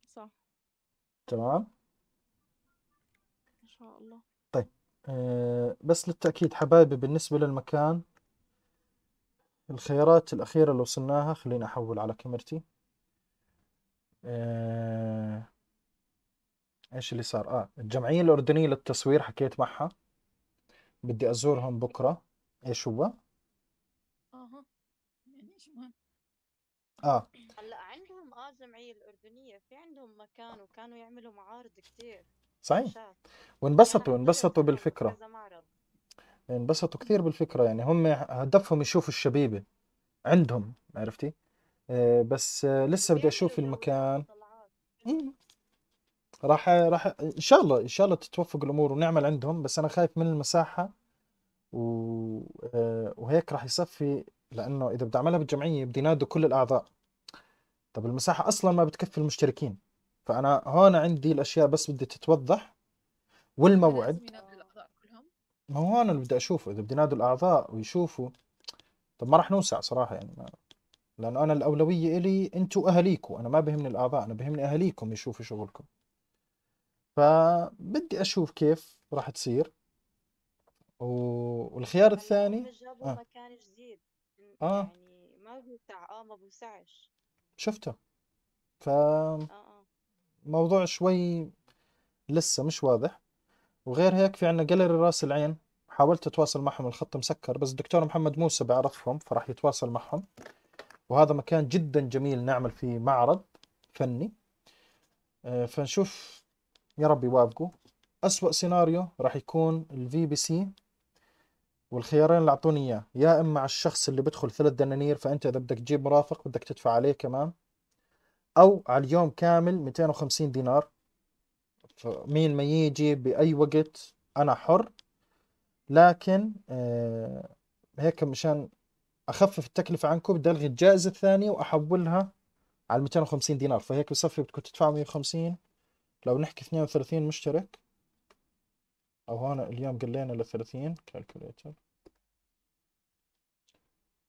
صح تمام ان شاء الله طيب أه بس للتأكيد حبايبي بالنسبة للمكان الخيارات الأخيرة اللي وصلناها خليني أحول على كاميرتي أه إيش اللي صار آه الجمعية الأردنية للتصوير حكيت معها بدي أزورهم بكرة إيش هو؟ آه يعني إيش مهم؟ آه الجمعية الأردنية في عندهم مكان وكانوا يعملوا معارض كتير صحيح وانبسطوا يعني انبسطوا بالفكرة انبسطوا كثير بالفكرة يعني هم هدفهم يشوفوا الشبيبة عندهم عرفتي آه، بس لسه بدي أشوف المكان راح راح ان شاء الله ان شاء الله تتوفق الامور ونعمل عندهم بس انا خايف من المساحه و... آه، وهيك راح يصفي لانه اذا بدي اعملها بالجمعيه بدي نادوا كل الاعضاء طب المساحة أصلا ما بتكفي المشتركين فأنا هون عندي الأشياء بس بدي تتوضح والموعد ما هو هون اللي بدي أشوفه إذا بدي ينادوا الأعضاء ويشوفوا طب ما راح نوسع صراحة يعني ما... لأنه أنا الأولوية إلي أنتوا أهليكم أنا ما بهمني الأعضاء أنا بهمني أهاليكم يشوفوا شغلكم فبدي أشوف كيف راح تصير و... والخيار الثاني جابوا آه. مكان جديد اه يعني ما بيوسع اه ما بيوسعش شفته ف آه. موضوع شوي لسه مش واضح وغير هيك في عندنا جاليري راس العين حاولت اتواصل معهم الخط مسكر بس الدكتور محمد موسى بعرفهم فراح يتواصل معهم وهذا مكان جدا جميل نعمل فيه معرض فني آه، فنشوف يا رب يوافقوا أسوأ سيناريو راح يكون الفي بي سي والخيارين اللي اعطوني اياه يا اما على الشخص اللي بدخل ثلاث دنانير فانت اذا بدك تجيب مرافق بدك تدفع عليه كمان او على اليوم كامل 250 دينار مين ما يجي باي وقت انا حر لكن آه هيك مشان اخفف التكلفه عنكم بدي الغي الجائزه الثانيه واحولها على 250 دينار فهيك بصفي بدكم تدفعوا 150 لو نحكي 32 مشترك او هون اليوم قلينا ل 30 كالكوليتر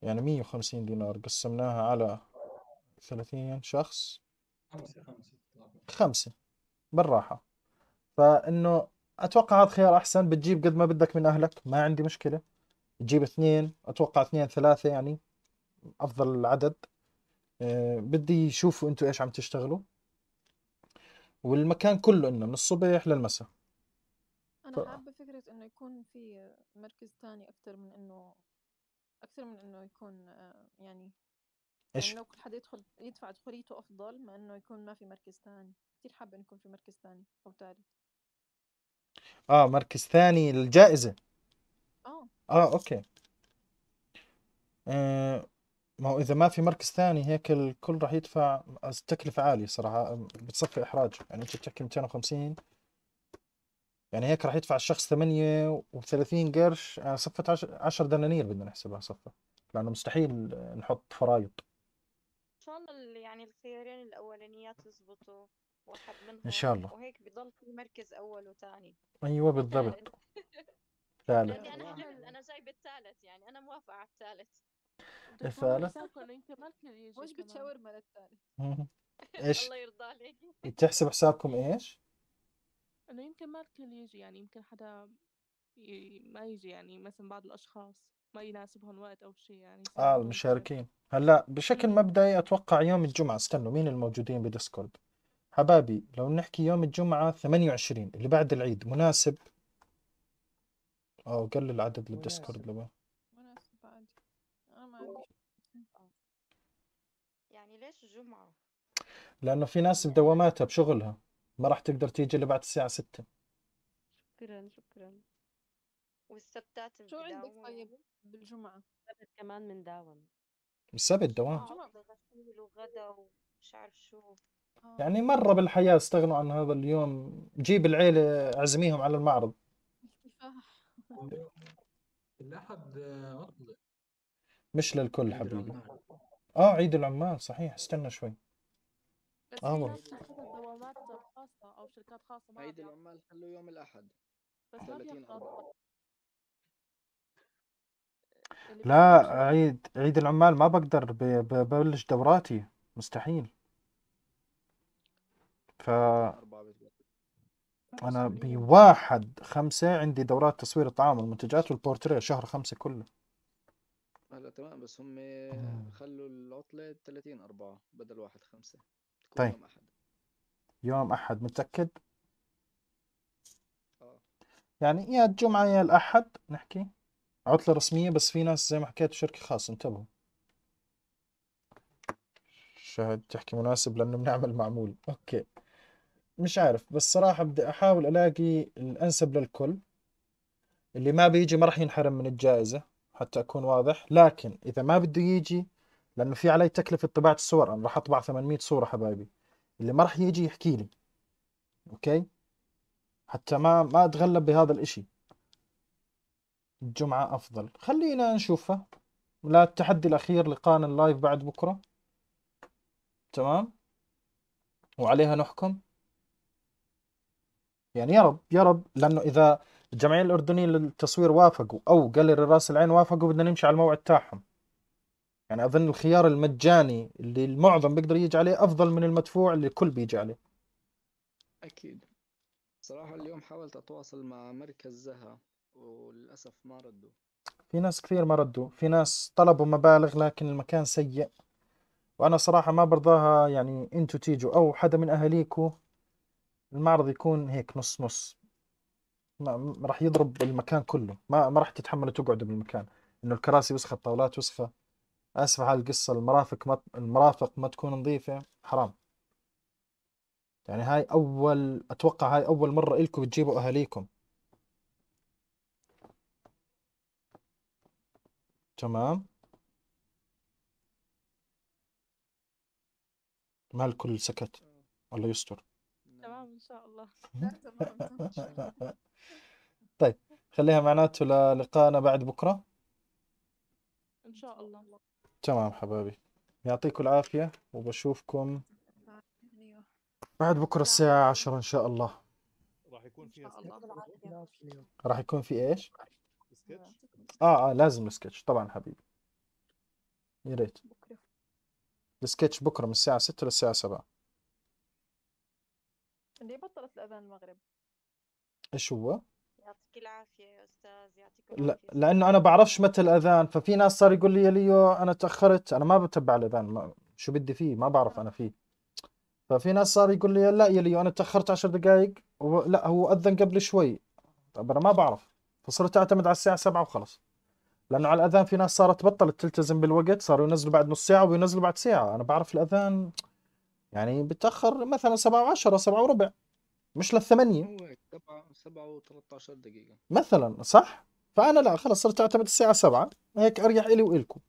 يعني 150 دينار قسمناها على 30 شخص خمسة خمسة خمسة بالراحة فإنه أتوقع هذا خيار أحسن بتجيب قد ما بدك من أهلك ما عندي مشكلة تجيب اثنين أتوقع اثنين ثلاثة يعني أفضل العدد أه بدي شوفوا أنتوا إيش عم تشتغلوا والمكان كله إنه من الصبح للمساء انا حابه فكره انه يكون في مركز تاني اكثر من انه اكثر من انه يكون آه، يعني،, يعني ايش يعني لو كل حد يدخل يدفع دخوليته افضل ما انه يكون ما في مركز ثاني كثير حابه انه يكون في مركز ثاني او ثالث اه مركز ثاني للجائزه اه اه اوكي آه ما هو اذا ما في مركز ثاني هيك الكل راح يدفع تكلفه عاليه صراحه بتصفي احراج يعني انت بتحكي 250 يعني هيك راح يدفع الشخص 38 قرش يعني صفة 10 دنانير بدنا نحسبها صفة لأنه مستحيل نحط فرايض إن شاء الله يعني الخيارين الأولانيات يزبطوا واحد منهم إن شاء الله وهيك بضل في مركز أول وثاني أيوه بالضبط ثالث يعني أنا حلو يعني أنا جايبة الثالث يعني أنا موافقة على الثالث إيه، الثالث وش بتشاور مال الثالث ايش الله يرضى عليك بتحسب حسابكم ايش انه يمكن ما الكل يجي يعني يمكن حدا ي... ما يجي يعني مثلا بعض الاشخاص ما يناسبهم وقت او شيء يعني اه المشاركين هلا بشكل مبدئي اتوقع يوم الجمعه استنوا مين الموجودين بديسكورد حبايبي لو نحكي يوم الجمعه 28 اللي بعد العيد مناسب او قلل عدد الديسكورد لو مناسب عادي انا ما عندي آه. يعني ليش الجمعه لانه في ناس بدواماتها بشغلها ما راح تقدر تيجي الا بعد الساعة 6 شكرا شكرا والسبتات شو عندك طيب بالجمعة السبت كمان بنداوم السبت دوام آه، غسيل وغدا ومش عارف شو آه. يعني مرة بالحياة استغنوا عن هذا اليوم جيب العيلة اعزميهم على المعرض كفاح. الأحد عطلة مش للكل حبيبي اه عيد العمال صحيح استنى شوي بس آه، في والله. ناس دوامات خاصة أو شركات خاصة ما عيد العمال خلوه يوم الأحد بس ما 30 لا عيد عيد العمال ما بقدر ببلش دوراتي مستحيل ف انا بواحد خمسة عندي دورات تصوير الطعام والمنتجات والبورتريه شهر خمسة كله هلا تمام بس هم آه. خلوا العطلة 30 أربعة بدل واحد خمسة طيب يوم احد يوم احد متاكد آه. يعني يا الجمعه يا الاحد نحكي عطله رسميه بس في ناس زي ما حكيت شركه خاصة انتبهوا شاهد تحكي مناسب لانه بنعمل معمول اوكي مش عارف بس صراحه بدي احاول الاقي الانسب للكل اللي ما بيجي ما راح ينحرم من الجائزه حتى اكون واضح لكن اذا ما بده يجي لانه في علي تكلفه طباعه الصور انا راح اطبع 800 صوره حبايبي اللي ما راح يجي يحكي لي اوكي حتى ما ما اتغلب بهذا الاشي الجمعه افضل خلينا نشوفها لا التحدي الاخير لقانا اللايف بعد بكره تمام وعليها نحكم يعني يا رب يا رب لانه اذا الجمعيه الاردنيه للتصوير وافقوا او جاليري راس العين وافقوا بدنا نمشي على الموعد تاعهم يعني اظن الخيار المجاني اللي المعظم بيقدر يجي عليه افضل من المدفوع اللي الكل بيجي عليه اكيد صراحه اليوم حاولت اتواصل مع مركز زها وللاسف ما ردوا في ناس كثير ما ردوا في ناس طلبوا مبالغ لكن المكان سيء وانا صراحه ما برضاها يعني انتوا تيجوا او حدا من اهاليكوا المعرض يكون هيك نص نص ما راح يضرب المكان كله ما ما راح تتحملوا تقعدوا بالمكان انه الكراسي وسخه الطاولات وسخه اسف على القصه المرافق ما المرافق ما تكون نظيفه حرام يعني هاي اول اتوقع هاي اول مره إلكم بتجيبوا اهاليكم تمام ما الكل سكت الله يستر تمام ان شاء الله طيب خليها معناته للقائنا بعد بكره ان شاء الله تمام حبايبي يعطيكم العافية وبشوفكم بعد بكرة الساعة 10 إن شاء الله راح يكون في راح يكون في إيش؟ آه آه لازم سكتش طبعا حبيبي يا ريت السكتش بكرة من الساعة 6 للساعة 7 ليه بطلت الأذان المغرب إيش هو؟ يعطيك العافية يا أستاذ يعطيكم لا العافية لأنه أنا بعرفش متى الأذان ففي ناس صار يقول لي يا ليو أنا تأخرت أنا ما بتبع الأذان ما شو بدي فيه ما بعرف أنا فيه ففي ناس صار يقول لي لا يا ليو أنا تأخرت عشر دقايق لا هو أذن قبل شوي طب أنا ما بعرف فصرت أعتمد على الساعة سبعة وخلص لأنه على الأذان في ناس صارت بطلت تلتزم بالوقت صاروا ينزلوا بعد نص ساعة وينزلوا بعد ساعة أنا بعرف الأذان يعني بتأخر مثلا سبعة وعشرة سبعة وربع مش للثمانية 7 7 و13 دقيقة مثلا صح؟ فأنا لا خلص صرت أعتمد الساعة 7 هيك أريح إلي وإلكم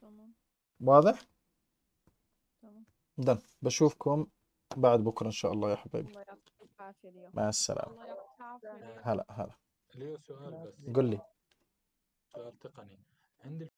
تمام واضح؟ تمام بشوفكم بعد بكرة إن شاء الله يا حبايبي الله يعطيك العافية اليوم مع السلامة الله يعطيك العافية هلا هلا اليوم سؤال بس قل لي سؤال تقني عندي